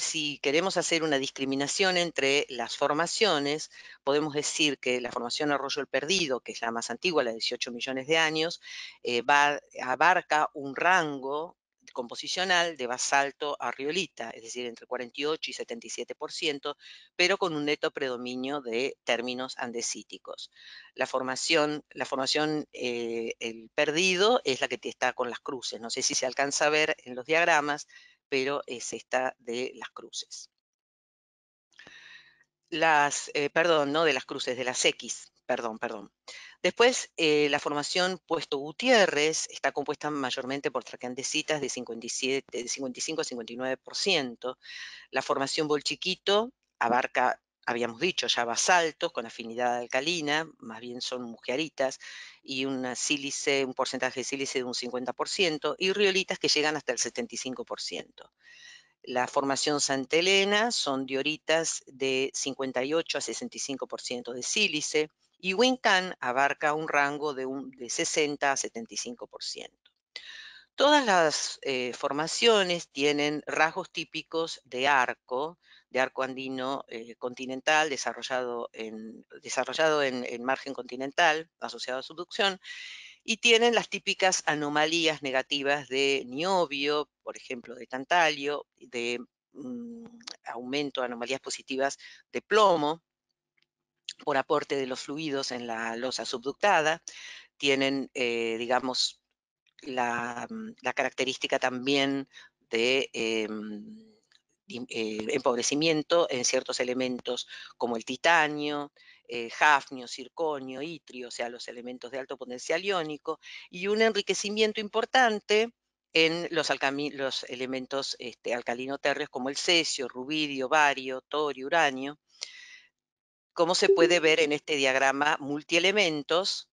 si, queremos hacer una discriminación entre las formaciones, podemos decir que la formación Arroyo el Perdido, que es la más antigua, la de 18 millones de años, abarca un rango composicional de basalto a riolita, es decir, entre 48 y 77%, pero con un neto predominio de términos andesíticos. La formación, la formación eh, el perdido es la que está con las cruces. No sé si se alcanza a ver en los diagramas, pero es esta de las cruces las, eh, perdón, no de las cruces, de las X perdón, perdón. Después, eh, la formación Puesto Gutiérrez está compuesta mayormente por tracandecitas de, 55 a 59%. La formación Bolchiquito abarca, habíamos dicho, ya basaltos con afinidad alcalina, más bien son mujeritas, y un porcentaje de sílice de un 50%, y riolitas que llegan hasta el 75%. La formación Santa son dioritas de 58 a 65% de sílice, y WinCAN abarca un rango de, de 60 a 75%. Todas las eh, formaciones tienen rasgos típicos de arco, de arco andino eh, continental desarrollado, en, desarrollado en, margen continental asociado a subducción y tienen las típicas anomalías negativas de niobio, por ejemplo, de tantalio, de mm, aumento de anomalías positivas de plomo, por aporte de los fluidos en la losa subductada, tienen, eh, digamos, mm, la, característica también de em, eh, empobrecimiento en ciertos elementos como el titanio, eh, jafnio, hafnio, circonio, itrio, o sea, los elementos de alto potencial iónico, y un enriquecimiento importante en los, elementos este, alcalino como el cesio, rubidio, bario, torio, uranio, como se puede ver en este diagrama multielementos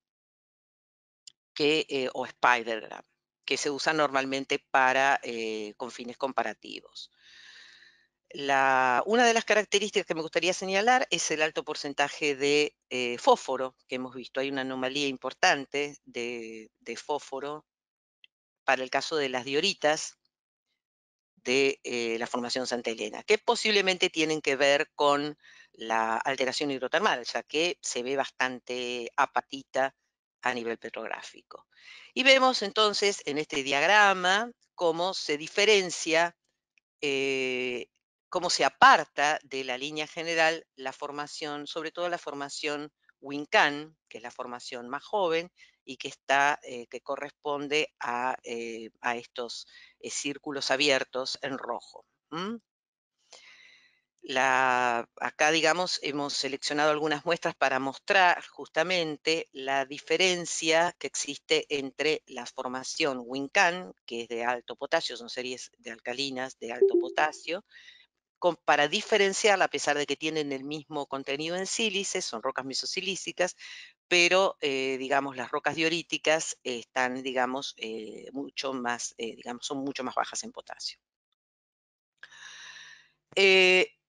eh, o Spidergram, que se usa normalmente para, eh, con fines comparativos. una de las características que me gustaría señalar es el alto porcentaje de eh, fósforo que hemos visto. Hay una anomalía importante de, fósforo para el caso de las dioritas de la formación Santa Elena, que posiblemente tienen que ver con la alteración hidrotermal, ya que se ve bastante apatita a nivel petrográfico. Y vemos entonces en este diagrama cómo se diferencia, eh, cómo se aparta de la línea general la formación, sobre todo la formación Wincan, que es la formación más joven y que, está, eh, que corresponde a, eh, estos círculos abiertos en rojo. La, acá, digamos, hemos seleccionado algunas muestras para mostrar justamente la diferencia que existe entre la formación WinCan, que es de alto potasio, son series de alcalinas de alto potasio, para diferenciarla, a pesar de que tienen el mismo contenido en sílices, son rocas mesosilícicas, pero, eh, digamos, las rocas dioríticas están, digamos, eh, mucho más, eh, digamos, son mucho más bajas en potasio.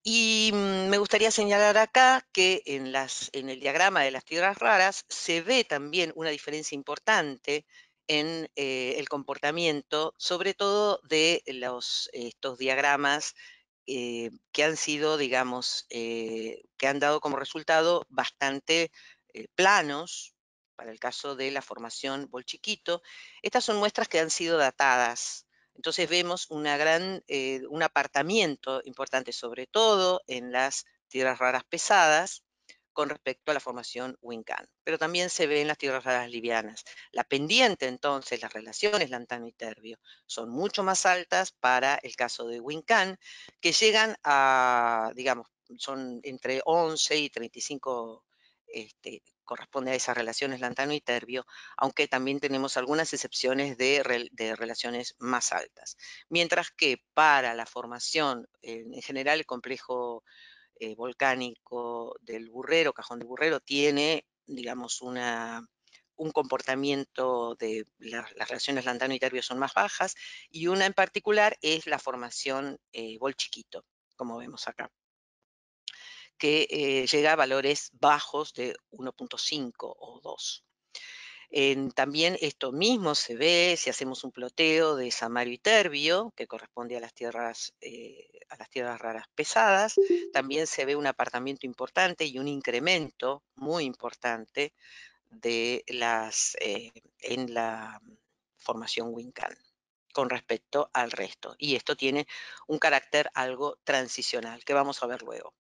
Y mm, me gustaría señalar acá que en, las, en el diagrama de las tierras raras se ve también una diferencia importante en eh, el comportamiento, sobre todo de estos diagramas eh, que han sido, digamos, eh, que han dado como resultado bastante planos, para el caso de la formación Bolchiquito. Estas son muestras que han sido datadas entonces vemos eh, un apartamiento importante, sobre todo en las tierras raras pesadas, con respecto a la formación Wincan. Pero también se ve en las tierras raras livianas. La pendiente, entonces, las relaciones lantano y terbio son mucho más altas para el caso de Wincan, que llegan a, digamos, son entre 11 y 35 este, corresponde a esas relaciones lantano y terbio, aunque también tenemos algunas excepciones de, relaciones más altas. Mientras que para la formación, en general, el complejo eh, volcánico del burrero, cajón del burrero, tiene, digamos, una, un comportamiento de las relaciones lantano y terbio son más bajas, y una en particular es la formación volchiquito, eh, como vemos acá que eh, llega a valores bajos de 1.5 o 2. también esto mismo se ve si hacemos un ploteo de Samario y Terbio, que corresponde a las tierras, eh, a las tierras raras pesadas. También se ve un apartamiento importante y un incremento muy importante de las, eh, en la formación Wincan con respecto al resto. Y esto tiene un carácter algo transicional, que vamos a ver luego.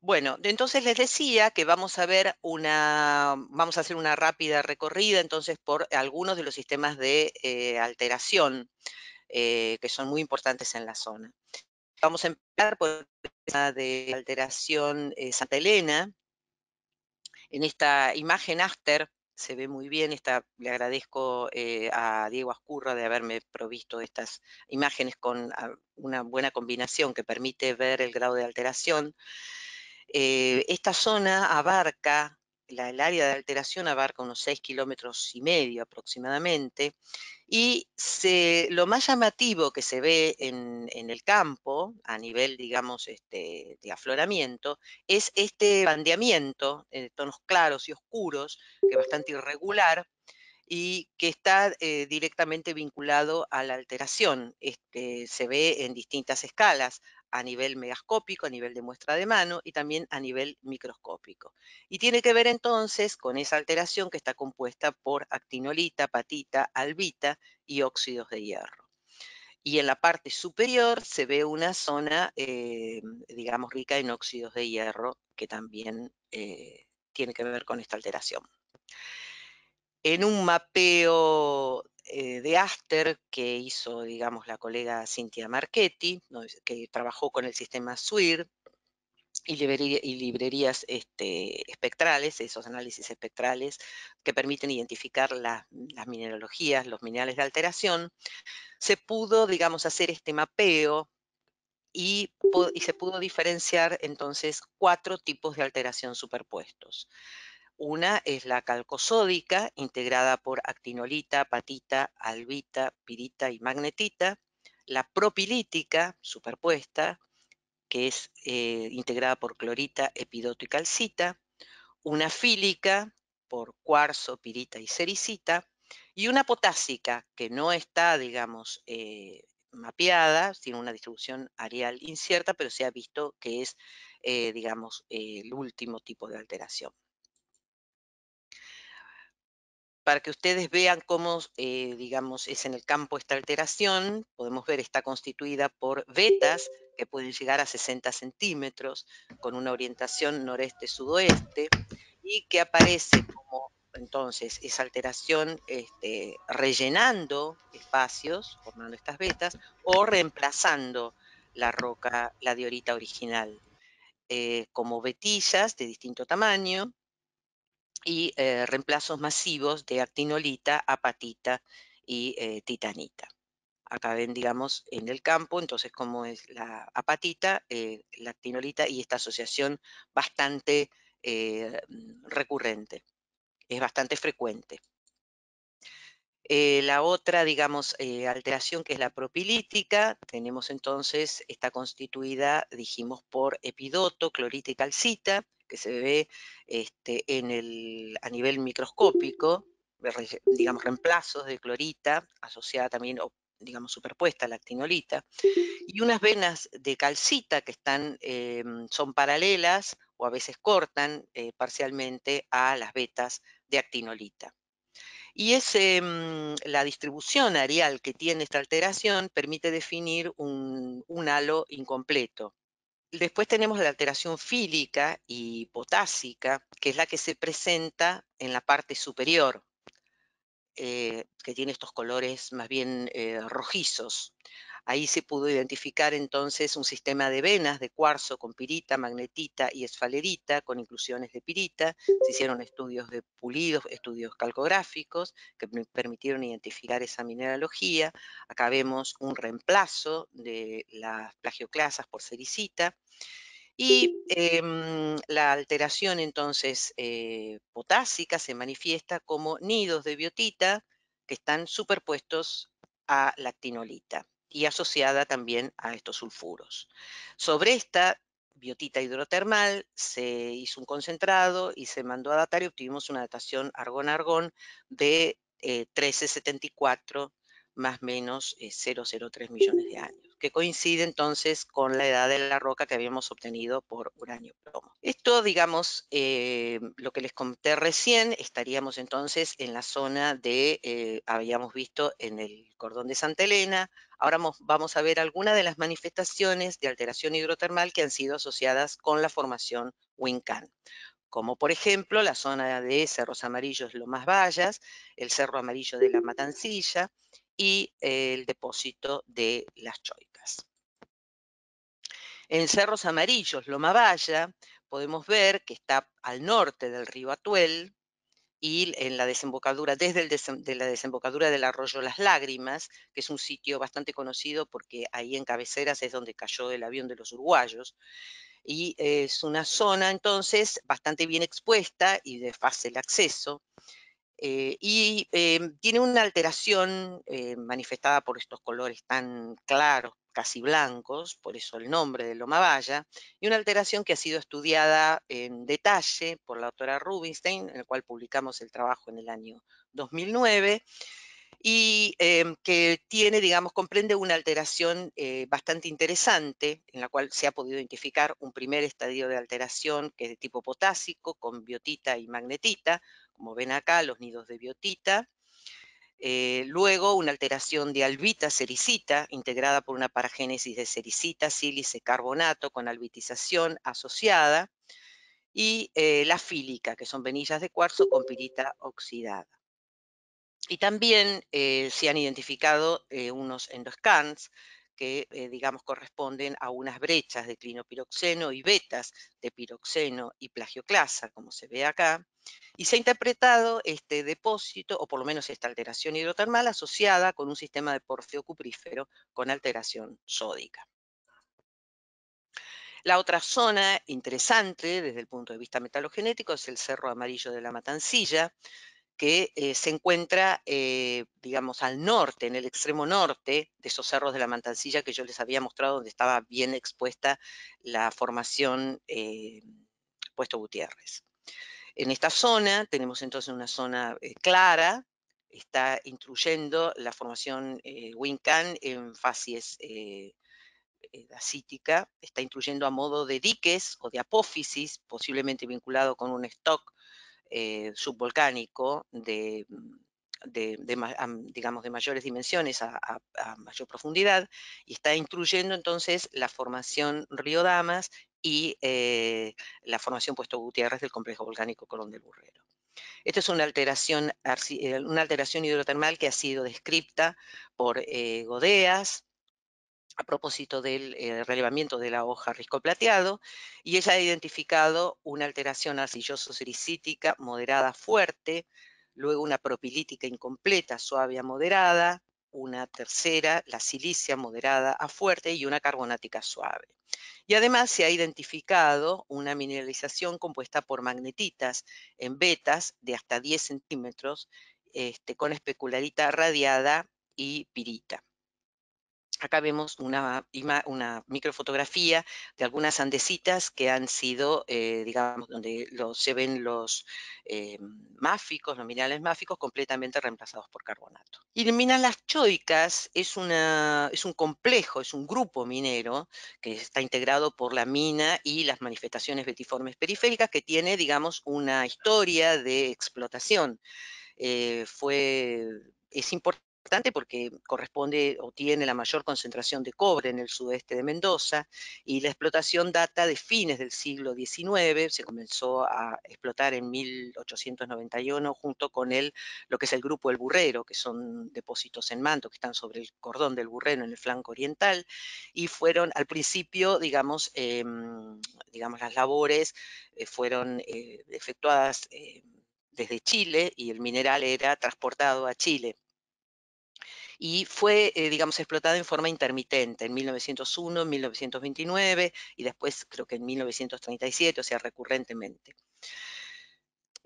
Bueno, entonces les decía que vamos a hacer una rápida recorrida entonces por algunos de los sistemas de eh, alteración eh, que son muy importantes en la zona. Vamos a empezar por el tema de alteración eh, Santa Elena. En esta imagen after se ve muy bien, le agradezco a Diego Ascurra de haberme provisto estas imágenes con ah, una buena combinación que permite ver el grado de alteración. Eh, esta zona abarca, el área de alteración abarca unos 6 kilómetros y medio aproximadamente, y lo más llamativo que se ve en, el campo, a nivel, digamos, este, de afloramiento, es este bandeamiento en eh, tonos claros y oscuros, que es bastante irregular, y que está eh, directamente vinculado a la alteración. Este, se ve en distintas escalas a nivel megascópico, a nivel de muestra de mano y también a nivel microscópico. Y tiene que ver entonces con esa alteración que está compuesta por actinolita, patita, albita y óxidos de hierro. Y en la parte superior se ve una zona, eh, digamos, rica en óxidos de hierro que también eh, tiene que ver con esta alteración. En un mapeo eh, de Aster que hizo, digamos, la colega Cintia Marchetti, que trabajó con el sistema SWIR y, librerías este, espectrales, esos análisis espectrales que permiten identificar las mineralogías, los minerales de alteración, se pudo, digamos, hacer este mapeo y, y se pudo diferenciar entonces cuatro tipos de alteración superpuestos. Una es la calcosódica, integrada por actinolita, patita, albita, pirita y magnetita. La propilítica, superpuesta, que es eh, integrada por clorita, epidoto y calcita. Una fílica, por cuarzo, pirita y sericita. Y una potásica, que no está, digamos, eh, mapeada, tiene una distribución areal incierta, pero se ha visto que es, eh, digamos, el último tipo de alteración para que ustedes vean cómo, eh, digamos, es en el campo esta alteración, podemos ver está constituida por vetas que pueden llegar a 60 centímetros con una orientación noreste-sudoeste y que aparece como entonces esa alteración este, rellenando espacios, formando estas vetas, o reemplazando la roca, la diorita original, eh, como vetillas de distinto tamaño, y eh, reemplazos masivos de actinolita, apatita y eh, titanita. Acá ven, digamos, en el campo, entonces, como es la apatita, eh, la actinolita y esta asociación bastante recurrente, es bastante frecuente. la otra, digamos, alteración que es la propilítica, tenemos entonces, está constituida, dijimos, por epidoto, clorita y calcita, que se ve este, en el, a nivel microscópico, digamos, reemplazos de clorita, asociada también, o, digamos, superpuesta a la actinolita, y unas venas de calcita que están, eh, son paralelas o a veces cortan eh, parcialmente a las vetas de actinolita. Y mm, la distribución areal que tiene esta alteración permite definir un halo incompleto, Después tenemos la alteración fílica y potásica, que es la que se presenta en la parte superior, eh, que tiene estos colores más bien eh, rojizos. Ahí se pudo identificar entonces un sistema de venas de cuarzo con pirita, magnetita y esfalerita, con inclusiones de pirita. Se hicieron estudios de pulidos, estudios calcográficos, que permitieron identificar esa mineralogía. Acá vemos un reemplazo de las plagioclasas por sericita. Y em, la alteración entonces eh, potásica se manifiesta como nidos de biotita que están superpuestos a la lactinolita y asociada también a estos sulfuros. Sobre esta biotita hidrotermal, se hizo un concentrado y se mandó a datar y obtuvimos una datación argón-argón de 1374 eh, más menos 003 eh, millones de años, que coincide entonces con la edad de la roca que habíamos obtenido por uranio plomo. Esto, digamos, eh, lo que les conté recién, estaríamos entonces en la zona de, habíamos visto en el cordón de Santa Elena, Ahora vamos a ver algunas de las manifestaciones de alteración hidrotermal que han sido asociadas con la formación Wincan como por ejemplo la zona de Cerros Amarillos Lomas Vallas, el Cerro Amarillo de la Matancilla y el depósito de las Choicas. En Cerros Amarillos Loma Valla podemos ver que está al norte del río Atuel, y en la desembocadura, desde de la desembocadura del arroyo Las Lágrimas, que es un sitio bastante conocido porque ahí en Cabeceras es donde cayó el avión de los uruguayos, y es una zona entonces bastante bien expuesta y de fácil acceso, eh, y eh, tiene una alteración eh, manifestada por estos colores tan claros, casi blancos, por eso el nombre de loma valla, y una alteración que ha sido estudiada en detalle por la autora Rubinstein, en el cual publicamos el trabajo en el año 2009, y em, que tiene, digamos, comprende una alteración eh, bastante interesante, en la cual se ha podido identificar un primer estadio de alteración que es de tipo potásico, con biotita y magnetita, como ven acá, los nidos de biotita, eh, luego, una alteración de albita-sericita, integrada por una paragénesis de sericita, sílice, carbonato, con albitización asociada, y eh, la fílica, que son venillas de cuarzo con pirita oxidada. Y también eh, se han identificado unos endoscans que, eh, digamos, corresponden a unas brechas de clinopiroxeno y betas de piroxeno y plagioclasa, como se ve acá, y se ha interpretado este depósito, o por lo menos esta alteración hidrotermal, asociada con un sistema de porfeo cuprífero con alteración sódica. La otra zona interesante desde el punto de vista metalogenético es el Cerro Amarillo de la Matancilla, que eh, se encuentra, eh, digamos, al norte, en el extremo norte de esos cerros de la Mantancilla que yo les había mostrado donde estaba bien expuesta la formación eh, Puesto Gutiérrez. En esta zona tenemos entonces una zona clara, está incluyendo la formación Wincan en facies acítica, está incluyendo a modo de diques o de apófisis, posiblemente vinculado con un stock eh, subvolcánico de, mm, digamos, de mayores dimensiones a, mayor profundidad y está incluyendo entonces la formación Río Damas y eh, la formación Puesto Gutiérrez del complejo volcánico Colón del Burrero. Esta es una alteración, eh, una alteración hidrotermal que ha sido descrita por Godeas, a propósito del eh, relevamiento de la hoja risco plateado, y ella ha identificado una alteración arcilloso-sericítica moderada fuerte, luego una propilítica incompleta, suave a moderada, una tercera, la silicia moderada a fuerte y una carbonática suave. Y además se ha identificado una mineralización compuesta por magnetitas en vetas de hasta 10 centímetros, este, con especularita radiada y pirita. Acá vemos una, microfotografía de algunas andesitas que han sido, eh, digamos, donde se ven los eh, máficos, los minerales máficos, completamente reemplazados por carbonato. Y las choicas es, una, es un complejo, es un grupo minero que está integrado por la mina y las manifestaciones vetiformes periféricas que tiene, digamos, una historia de explotación. Eh, fue es importante porque corresponde o tiene la mayor concentración de cobre en el sudeste de Mendoza y la explotación data de fines del siglo XIX, se comenzó a explotar en 1891 junto con el, lo que es el grupo El Burrero, que son depósitos en manto que están sobre el cordón del Burrero en el flanco oriental y fueron al principio, digamos, em, digamos las labores eh, fueron eh, efectuadas em, desde Chile y el mineral era transportado a Chile y fue, eh, digamos, explotada en forma intermitente en 1901, 1929 y después creo que en 1937, o sea, recurrentemente.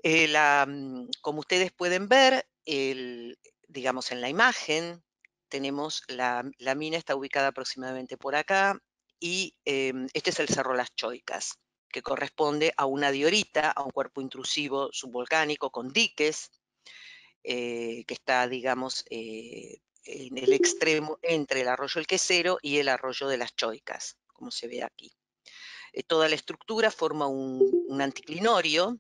Eh, la, mm, como ustedes pueden ver, el, digamos, en la imagen tenemos la, mina, está ubicada aproximadamente por acá, y em, este es el Cerro Las Choicas, que corresponde a una diorita, a un cuerpo intrusivo subvolcánico con diques, eh, que está, digamos, en el extremo entre el arroyo El Quesero y el arroyo de las Choicas, como se ve aquí. Eh, toda la estructura forma un, anticlinorio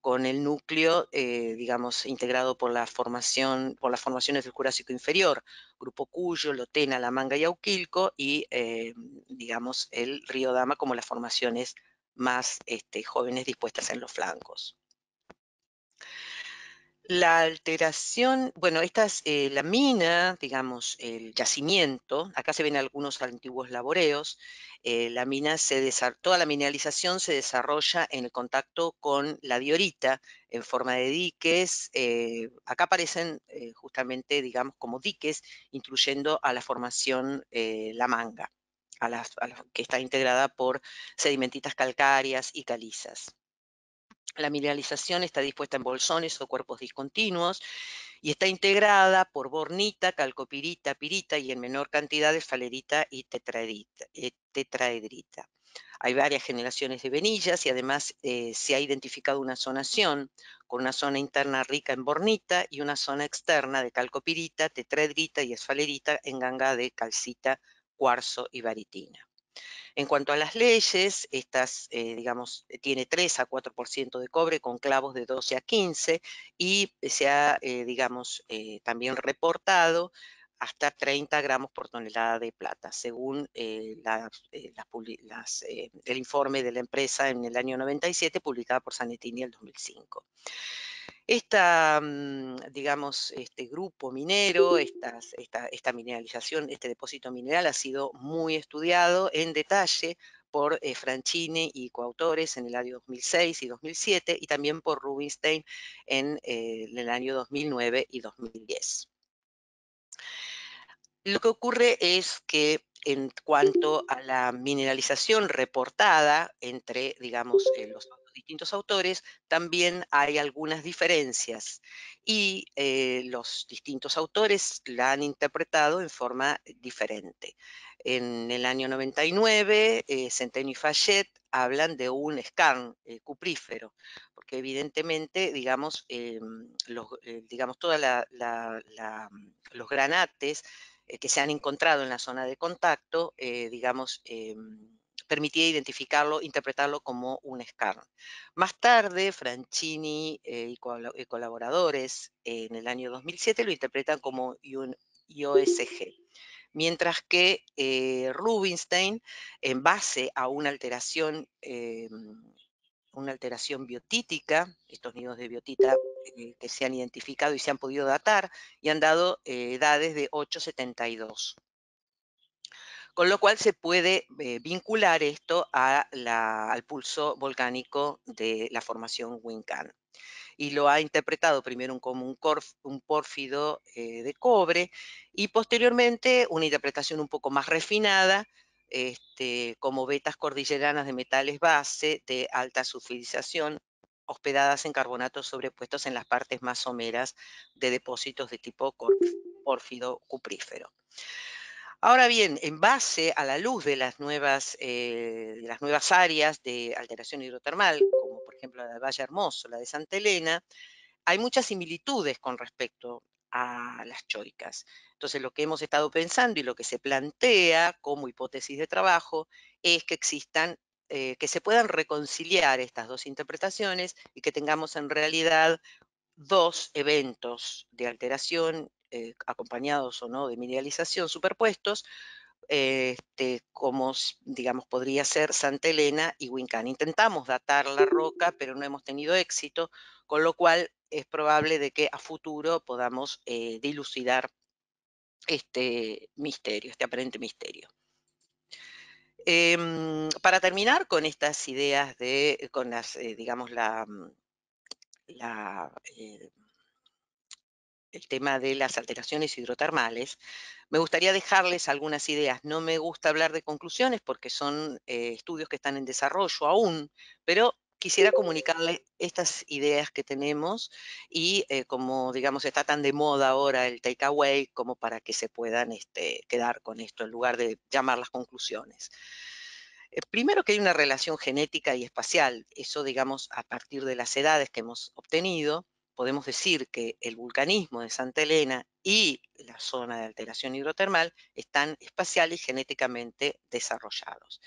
con el núcleo, eh, digamos, integrado por, la formación, las formaciones del Jurásico Inferior, Grupo Cuyo, Lotena, La Manga y Auquilco, y, eh, digamos, el río Dama como las formaciones más este, jóvenes dispuestas en los flancos. La alteración, bueno, esta es eh, la mina, digamos, el yacimiento, acá se ven algunos antiguos laboreos, eh, la mina se toda la mineralización se desarrolla en el contacto con la diorita en forma de diques, eh, acá aparecen justamente, digamos, como diques, incluyendo a la formación La Manga, que está integrada por sedimentitas calcáreas y calizas. La mineralización está dispuesta en bolsones o cuerpos discontinuos y está integrada por bornita, calcopirita, pirita y en menor cantidad de falerita y tetraedrita. Eh, Hay varias generaciones de venillas y además eh, se ha identificado una zonación con una zona interna rica en bornita y una zona externa de calcopirita, tetraedrita y esfalerita en ganga de calcita, cuarzo y varitina. En cuanto a las leyes, estas, eh, digamos, tiene 3 a 4% de cobre con clavos de 12 a 15 y se ha, eh, digamos, eh, también reportado hasta 30 gramos por tonelada de plata, según el informe de la empresa en el año 97, publicado por Sanetini en el 2005. Esta, mm, digamos, este grupo minero, esta, mineralización, este depósito mineral ha sido muy estudiado en detalle por eh, Franchini y coautores en el año 2006 y 2007 y también por Rubinstein en, eh, el año 2009 y 2010. Lo que ocurre es que en cuanto a la mineralización reportada entre, digamos, eh, los autores, también hay algunas diferencias y eh, los distintos autores la han interpretado en forma diferente. En el año 99, eh, Centeno y Fayet hablan de un scan eh, cuprífero, porque evidentemente, digamos, eh, digamos todos los granates que se han encontrado en la zona de contacto, digamos, permitía identificarlo, interpretarlo como un scarn. Más tarde, Francini eh, y, eh, colaboradores eh, en el año 2007 lo interpretan como un IOSG. Mientras que Rubinstein, en base a una alteración, una alteración biotítica, estos nidos de biotita que se han identificado y se han podido datar, y han dado edades de 872 con lo cual se puede eh, vincular esto al pulso volcánico de la formación Wincan. Y lo ha interpretado primero como un, corf, pórfido eh, de cobre y posteriormente una interpretación un poco más refinada este, como vetas cordilleranas de metales base de alta sufilización hospedadas en carbonatos sobrepuestos en las partes más someras de depósitos de tipo pórfido cuprífero. Ahora bien, en base a la luz eh, de las nuevas, áreas de alteración hidrotermal, como por ejemplo la de Valle Hermoso, la de Santa Elena, hay muchas similitudes con respecto a las choicas. Entonces, lo que hemos estado pensando y lo que se plantea como hipótesis de trabajo es que existan, eh, que se puedan reconciliar estas dos interpretaciones y que tengamos en realidad dos eventos de alteración eh, acompañados o no de mineralización superpuestos, eh, este, como digamos podría ser Santa Elena y Wincán. Intentamos datar la roca, pero no hemos tenido éxito, con lo cual es probable de que a futuro podamos eh, dilucidar este misterio, este aparente misterio. Em, para terminar con estas ideas de, con las, digamos, la, mm, la el tema de las alteraciones hidrotermales, me gustaría dejarles algunas ideas. No me gusta hablar de conclusiones porque son eh, estudios que están en desarrollo aún, pero quisiera comunicarles estas ideas que tenemos y eh, como, digamos, está tan de moda ahora el takeaway como para que se puedan este, quedar con esto en lugar de llamar las conclusiones. Eh, primero que hay una relación genética y espacial, eso digamos a partir de las edades que hemos obtenido, podemos decir que el vulcanismo de Santa Elena y la zona de alteración hidrotermal están espacial y genéticamente desarrollados.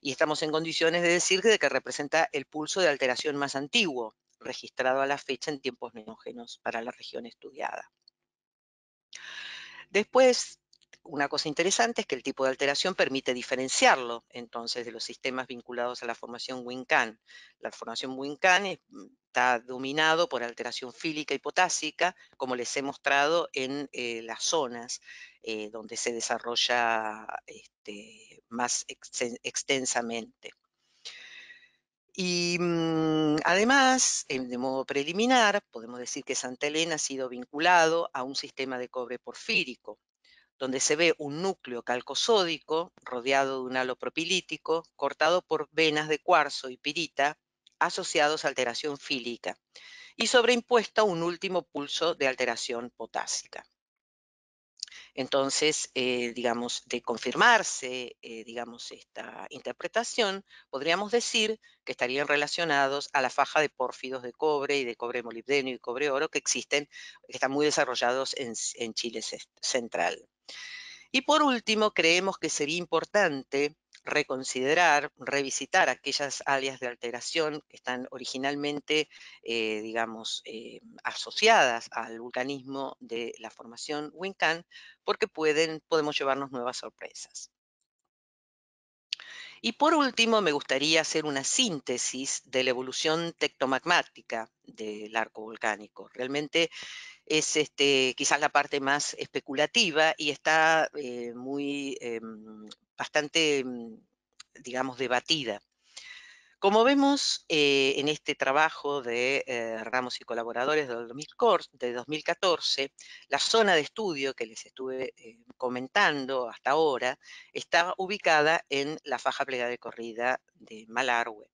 Y estamos en condiciones de decir que representa el pulso de alteración más antiguo registrado a la fecha en tiempos neógenos para la región estudiada. Después, una cosa interesante es que el tipo de alteración permite diferenciarlo entonces de los sistemas vinculados a la formación WinCan. La formación WinCan mm, está dominado por alteración fílica y potásica, como les he mostrado en eh, las zonas eh, donde se desarrolla este, más extensamente. Y mm, además, de modo preliminar, podemos decir que Santa Elena ha sido vinculado a un sistema de cobre porfírico, donde se ve un núcleo calcosódico rodeado de un halo propilítico cortado por venas de cuarzo y pirita asociados a alteración fílica y sobreimpuesta un último pulso de alteración potásica. Entonces, eh, digamos, de confirmarse, eh, digamos, esta interpretación, podríamos decir que estarían relacionados a la faja de pórfidos de cobre y de cobre molibdenio y cobre oro que existen, que están muy desarrollados en Chile central. Y por último, creemos que sería importante reconsiderar, revisitar aquellas áreas de alteración que están originalmente, eh, digamos, eh, asociadas al vulcanismo de la formación Wincan, porque pueden, podemos llevarnos nuevas sorpresas. Y por último, me gustaría hacer una síntesis de la evolución tectomagmática del arco volcánico. Realmente es este, quizás la parte más especulativa y está eh, muy, em, bastante, em, digamos, debatida. Como vemos eh, en este trabajo de eh, Ramos y colaboradores de 2014, la zona de estudio que les estuve comentando hasta ahora está ubicada en la faja plegada de corrida de Malargue,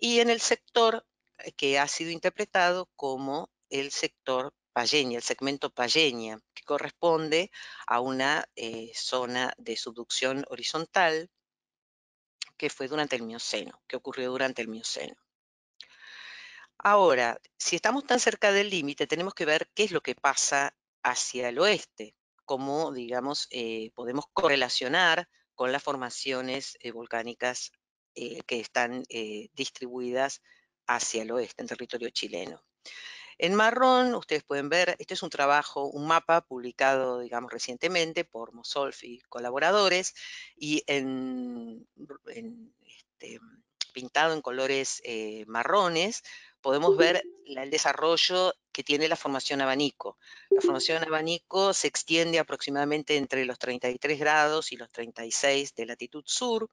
y en el sector que ha sido interpretado como el sector el segmento Palleña, que corresponde a una eh, zona de subducción horizontal que fue durante el Mioceno, que ocurrió durante el Mioceno. Ahora, si estamos tan cerca del límite, tenemos que ver qué es lo que pasa hacia el oeste, cómo, digamos, eh, podemos correlacionar con las formaciones eh, volcánicas que están distribuidas hacia el oeste, en territorio chileno. En marrón, ustedes pueden ver, este es un trabajo, un mapa publicado, digamos, recientemente por Mosolf y colaboradores, y en, este, pintado en colores eh, marrones, podemos ver el desarrollo que tiene la formación abanico. La formación abanico se extiende aproximadamente entre los 33 grados y los 36 de latitud sur,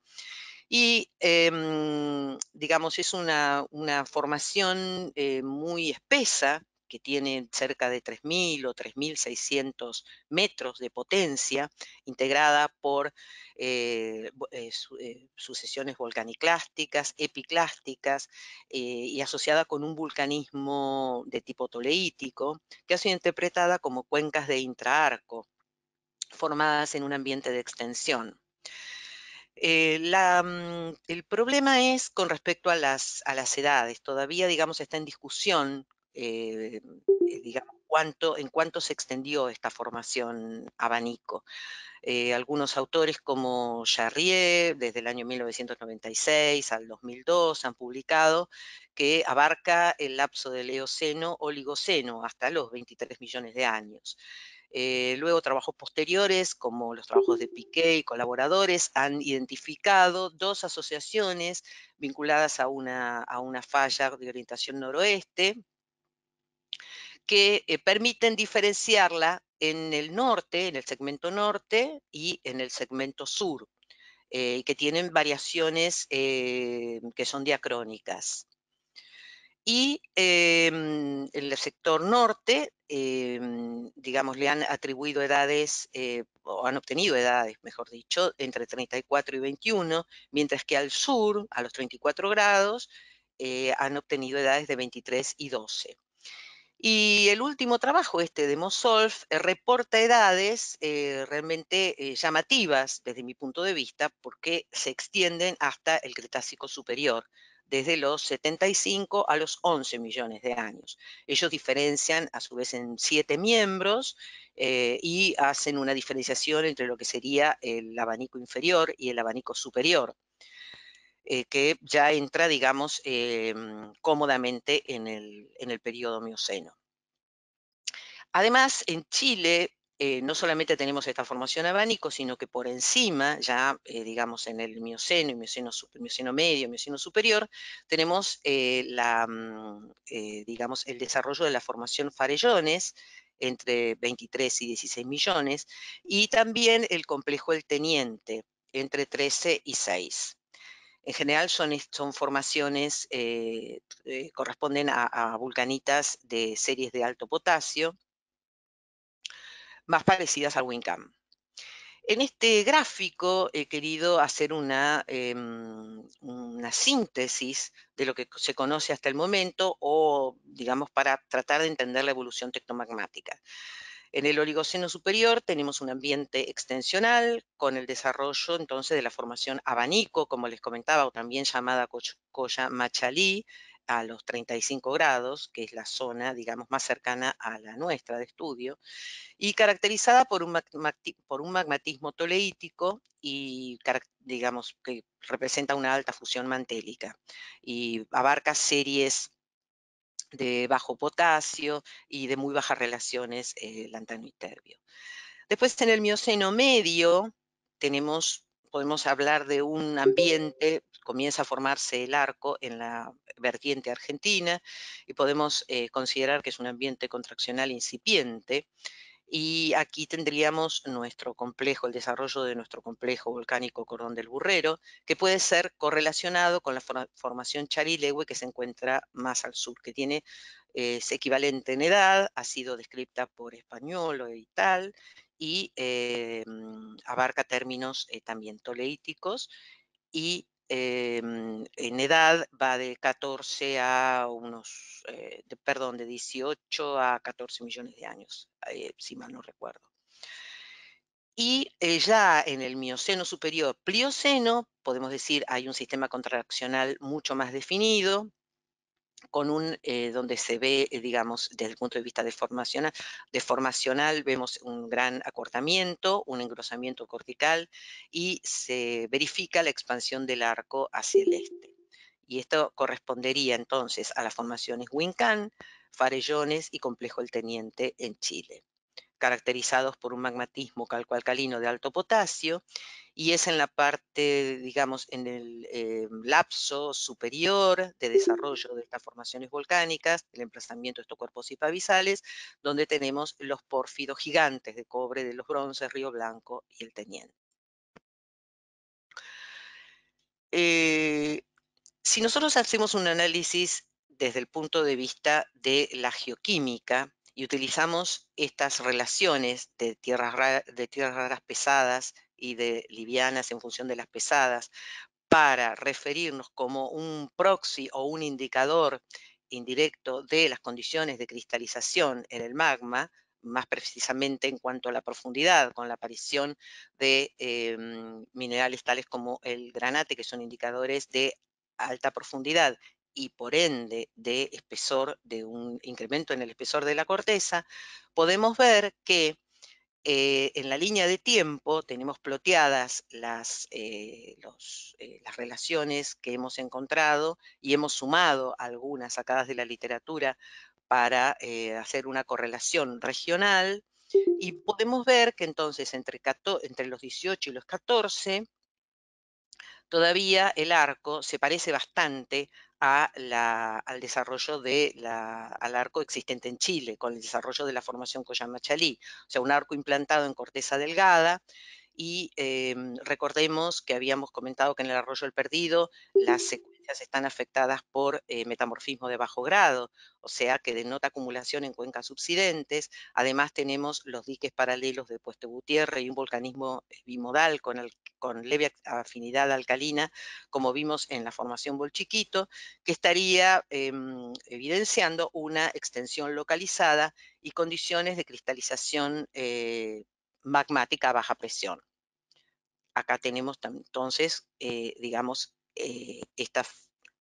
y, em, digamos, es una, formación eh, muy espesa, que tiene cerca de 3.000 o 3.600 metros de potencia, integrada por eh, eh, sucesiones volcaniclásticas, epiclásticas, y asociada con un vulcanismo de tipo toleítico, que ha sido interpretada como cuencas de intraarco, formadas en un ambiente de extensión. Eh, mm, el problema es con respecto a las, edades. Todavía, digamos, está en discusión, eh, eh, en cuánto se extendió esta formación abanico. algunos autores como Charrier, desde el año 1996 al 2002, han publicado que abarca el lapso del Eoceno, Oligoceno, hasta los 23 millones de años. Eh, luego trabajos posteriores, como los trabajos de Piqué y colaboradores, han identificado dos asociaciones vinculadas a una, falla de orientación noroeste que eh, permiten diferenciarla en el norte, en el segmento norte y en el segmento sur, eh, y que tienen variaciones que son diacrónicas y em, en el sector norte, em, digamos, le han atribuido edades, eh, o han obtenido edades, mejor dicho, entre 34 y 21, mientras que al sur, a los 34 grados, eh, han obtenido edades de 23 y 12. Y el último trabajo este de Mosolf eh, reporta edades realmente llamativas desde mi punto de vista porque se extienden hasta el Cretácico superior, desde los 75 a los 11 millones de años. Ellos diferencian a su vez en siete miembros eh, y hacen una diferenciación entre lo que sería el abanico inferior y el abanico superior, eh, que ya entra, digamos, eh, cómodamente en el, en el periodo mioceno. Además, en Chile eh, no solamente tenemos esta formación abanico, sino que por encima, ya eh, digamos en el mioceno, mioceno, mioceno medio, mioceno superior, tenemos eh, mm, el desarrollo de la formación farellones, entre 23 y 16 millones, y también el complejo El Teniente, entre 13 y 6. En general son, son formaciones, corresponden a vulcanitas de series de alto potasio, más parecidas al WinCam. En este gráfico he querido hacer una, em, una, síntesis de lo que se conoce hasta el momento o, digamos, para tratar de entender la evolución tectomagmática. En el Oligoceno superior tenemos un ambiente extensional con el desarrollo entonces de la formación abanico, como les comentaba, o también llamada Coya Machalí, a los 35 grados, que es la zona, digamos, más cercana a la nuestra de estudio, y caracterizada por un, magmatismo toleítico y, digamos, que representa una alta fusión mantélica y abarca series de bajo potasio y de muy bajas relaciones eh, lantano y terbio. Después, en el Mioceno medio, tenemos podemos hablar de un ambiente comienza a formarse el arco en la vertiente argentina y podemos eh, considerar que es un ambiente contraccional incipiente y aquí tendríamos nuestro complejo, el desarrollo de nuestro complejo volcánico Cordón del Burrero, que puede ser correlacionado con la formación Charilegüe que se encuentra más al sur, que tiene eh, es equivalente en edad, ha sido descrita por español o y tal, eh, y mm, abarca términos también toleíticos y Em, en edad va de 14 a unos, eh, perdón, de 18 a 14 millones de años, eh, si mal no recuerdo. Y eh, ya en el Mioceno superior, Plioceno, podemos decir, hay un sistema contraccional mucho más definido, con un, eh, donde se ve, eh, digamos, desde el punto de vista deformacional, formacional, vemos un gran acortamiento, un engrosamiento cortical y se verifica la expansión del arco hacia el este. Y esto correspondería entonces a las formaciones Wincan, Farellones y Complejo El Teniente en Chile, caracterizados por un magmatismo calcoalcalino de alto potasio y es en la parte, digamos, en el eh, lapso superior de desarrollo de estas formaciones volcánicas, el emplazamiento de estos cuerpos hipavisales, donde tenemos los pórfidos gigantes de cobre de los bronces, Río Blanco y el Teniente. Eh, si nosotros hacemos un análisis desde el punto de vista de la geoquímica y utilizamos estas relaciones de tierras, de tierras raras pesadas y de livianas en función de las pesadas, para referirnos como un proxy o un indicador indirecto de las condiciones de cristalización en el magma, más precisamente en cuanto a la profundidad, con la aparición de em, minerales tales como el granate, que son indicadores de alta profundidad y por ende de espesor, de un incremento en el espesor de la corteza, podemos ver que eh, en la línea de tiempo tenemos ploteadas eh, eh, las, relaciones que hemos encontrado y hemos sumado algunas sacadas de la literatura para hacer una correlación regional y podemos ver que entonces entre, entre los 18 y los 14 todavía el arco se parece bastante al desarrollo de al arco existente en Chile, con el desarrollo de la formación Coyamachalí, o sea, un arco implantado en corteza delgada, y em, recordemos que habíamos comentado que en el arroyo El Perdido la secuencia están afectadas por eh, metamorfismo de bajo grado, o sea que denota acumulación en cuencas subsidentes. Además tenemos los diques paralelos de Puesto Gutiérrez y un volcanismo eh, bimodal con, con leve afinidad alcalina, como vimos en la formación Bolchiquito, que estaría em, evidenciando una extensión localizada y condiciones de cristalización eh, magmática a baja presión acá tenemos entonces, digamos, eh,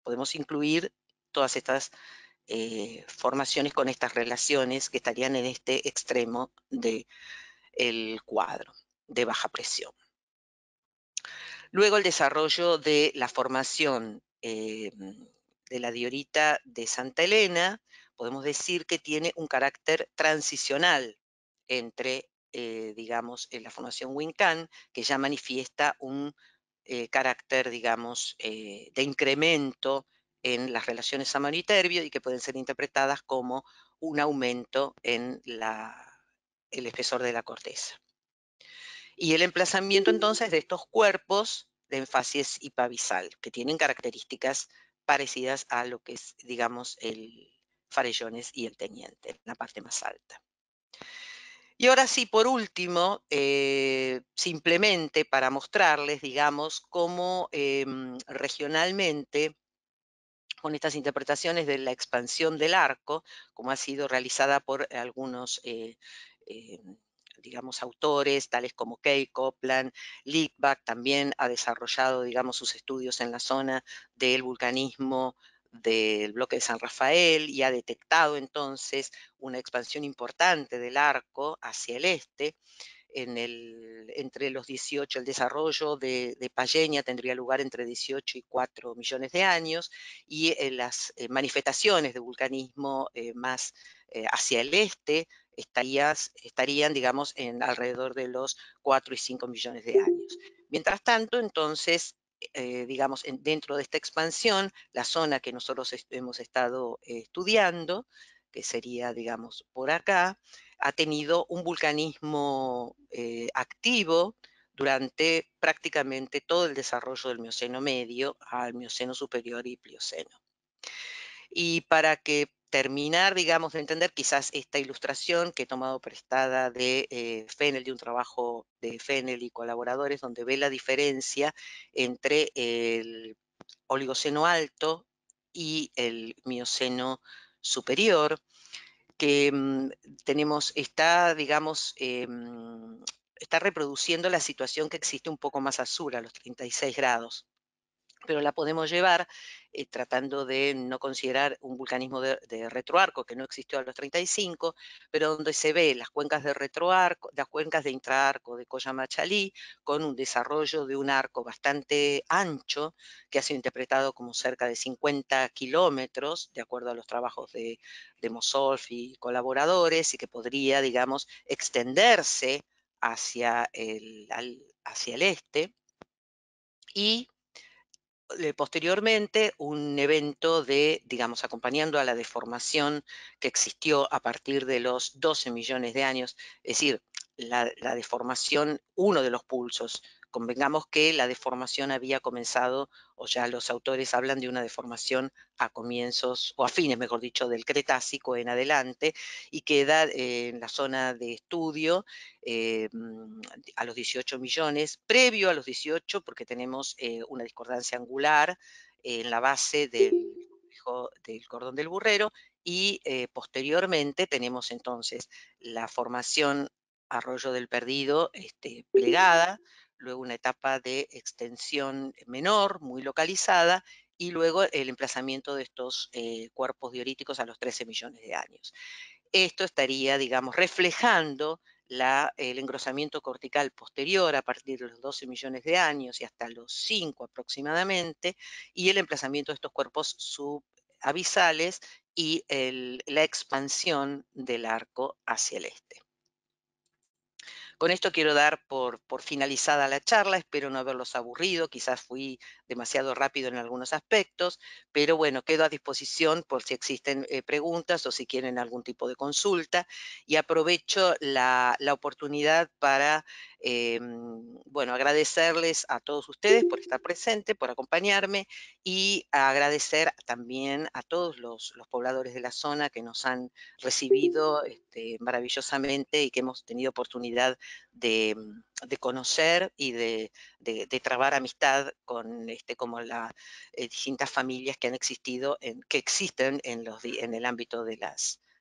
podemos incluir todas estas eh, formaciones con estas relaciones que estarían en este extremo del cuadro de baja presión. Luego el desarrollo de la formación eh, de la diorita de Santa Elena, podemos decir que tiene un carácter transicional entre, digamos, en la formación Wincan, que ya manifiesta un eh, carácter, digamos, eh, de incremento en las relaciones a y terbio y que pueden ser interpretadas como un aumento en el espesor de la corteza. Y el emplazamiento mm. entonces de estos cuerpos de enfasis hipavisal, que tienen características parecidas a lo que es, digamos, el farellones y el teniente, la parte más alta. Y ahora sí, por último, eh, simplemente para mostrarles, digamos, cómo em, regionalmente, con estas interpretaciones de la expansión del arco, como ha sido realizada por algunos, eh, eh, digamos, autores, tales como Kay Copland, Lickback también ha desarrollado, digamos, sus estudios en la zona del vulcanismo del bloque de San Rafael y ha detectado entonces una expansión importante del arco hacia el este. En el, entre los 18, el desarrollo de, de tendría lugar entre 18 y 4 millones de años y eh, las eh, manifestaciones de vulcanismo eh, más hacia el este estarías, estarían, digamos, en alrededor de los 4 y 5 millones de años. Mientras tanto, entonces, eh, eh, digamos, dentro de esta expansión, la zona que nosotros hemos estado eh, estudiando, que sería, digamos, por acá, ha tenido un vulcanismo activo durante prácticamente todo el desarrollo del Mioceno medio al Mioceno superior y Plioceno. Y para que terminar, digamos, de entender quizás esta ilustración que he tomado prestada de eh, Fennel, de un trabajo de Fennel y colaboradores, donde ve la diferencia entre el oligoceno alto y el mioceno superior, que mm, tenemos, está, digamos, eh, mm, está reproduciendo la situación que existe un poco más al sur, a los 36 grados pero la podemos llevar eh, tratando de no considerar un vulcanismo de, retroarco que no existió a los 35, pero donde se ve las cuencas de retroarco, las cuencas de intraarco de Coyamachalí, con un desarrollo de un arco bastante ancho, que ha sido interpretado como cerca de 50 kilómetros, de acuerdo a los trabajos de, de Mosolf y colaboradores, y que podría, digamos, extenderse hacia el, hacia el este. Y posteriormente un evento de, digamos, acompañando a la deformación que existió a partir de los 12 millones de años, es decir, la, deformación, uno de los pulsos Convengamos que la deformación había comenzado, o ya los autores hablan de una deformación a comienzos, o a fines, mejor dicho, del Cretácico en adelante, y queda eh, en la zona de estudio eh, mm, a los 18 millones, previo a los 18, porque tenemos eh, una discordancia angular en la base del, del cordón del burrero, y posteriormente tenemos entonces la formación Arroyo del Perdido este, plegada, luego una etapa de extensión menor, muy localizada, y luego el emplazamiento de estos eh, cuerpos dioríticos a los 13 millones de años. Esto estaría, digamos, reflejando la, el engrosamiento cortical posterior a partir de los 12 millones de años y hasta los 5 aproximadamente, y el emplazamiento de estos cuerpos subabisales y la expansión del arco hacia el este. Con esto quiero dar por, finalizada la charla, espero no haberlos aburrido, quizás fui demasiado rápido en algunos aspectos, pero bueno, quedo a disposición por si existen eh, preguntas o si quieren algún tipo de consulta y aprovecho la oportunidad para Em, bueno, agradecerles a todos ustedes por estar presentes, por acompañarme y agradecer también a todos los, pobladores de la zona que nos han recibido este, maravillosamente y que hemos tenido oportunidad de, mm, conocer y de, trabar amistad con este, como las eh, distintas familias que han existido, en, que existen en, el ámbito de,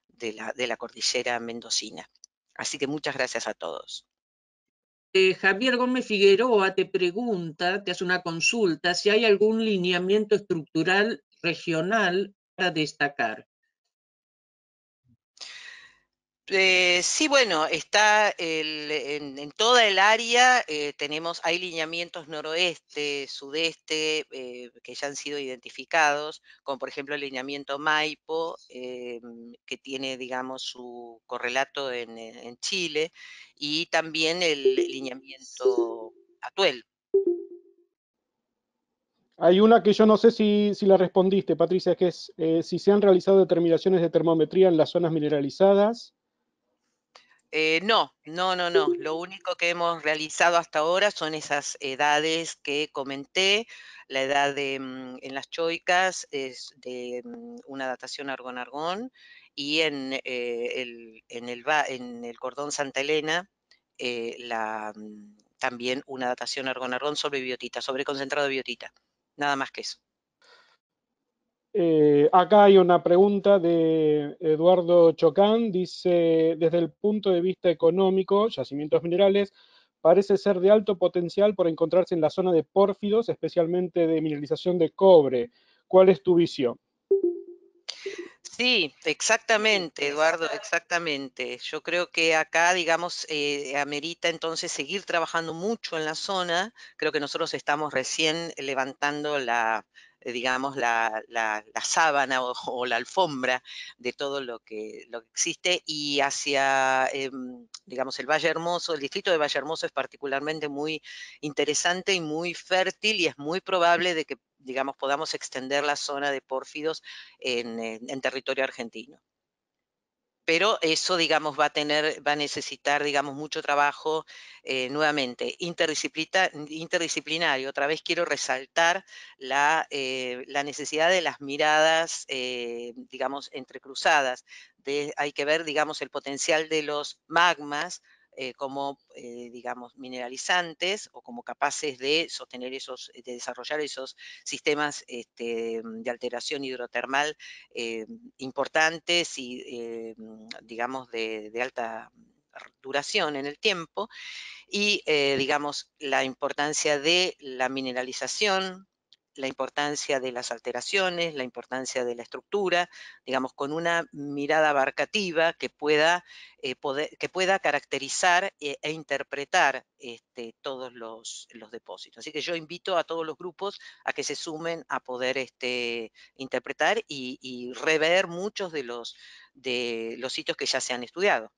de la cordillera mendocina. Así que muchas gracias a todos. Eh, Javier Gómez Figueroa te pregunta, te hace una consulta, si hay algún lineamiento estructural regional para destacar. Eh, sí, bueno, está en, toda el área, eh, tenemos, hay lineamientos noroeste, sudeste, eh, que ya han sido identificados, como por ejemplo el lineamiento Maipo, que tiene, digamos, su correlato en, Chile, y también el lineamiento Atuel. Hay una que yo no sé si, si la respondiste, Patricia, que es si se han realizado determinaciones de termometría en las zonas mineralizadas eh, no, no, no, no. Lo único que hemos realizado hasta ahora son esas edades que comenté. La edad mm, en las choicas es de mm, una datación argón-argón y en, eh, el, en, el, cordón Santa Elena eh, mm, también una datación argón-argón sobre biotita, sobre concentrado de biotita. Nada más que eso. Eh, acá hay una pregunta de Eduardo Chocán, dice, desde el punto de vista económico, yacimientos minerales, parece ser de alto potencial por encontrarse en la zona de pórfidos, especialmente de mineralización de cobre. ¿Cuál es tu visión? Sí, exactamente, Eduardo, exactamente. Yo creo que acá, digamos, eh, amerita entonces seguir trabajando mucho en la zona. Creo que nosotros estamos recién levantando la, eh, digamos, la, la, sábana [LAUGHS] o, la alfombra de todo lo que, lo que existe y hacia, em, digamos, el Valle Hermoso, el distrito de Valle Hermoso es particularmente muy interesante y muy fértil y es muy probable de que, digamos, podamos extender la zona de pórfidos en territorio argentino pero eso, digamos, va a tener, va a necesitar, digamos, mucho trabajo eh, nuevamente interdisciplinario. Otra vez quiero resaltar la, eh, necesidad de las miradas, eh, digamos, entrecruzadas. hay que ver, digamos, el potencial de los magmas eh, como, eh, digamos, mineralizantes o como capaces de sostener esos, eh, de desarrollar esos sistemas este, mm, de alteración hidrotermal importantes y, mm, digamos, de, de, alta duración en el tiempo y, digamos, la importancia de la mineralización la importancia de las alteraciones, la importancia de la estructura, digamos, con una mirada abarcativa que pueda, eh, poder, que pueda caracterizar eh, e, interpretar este, todos los, depósitos. Así que yo invito a todos los grupos a que se sumen a poder este, interpretar y, rever muchos de los, de los sitios que ya se han estudiado.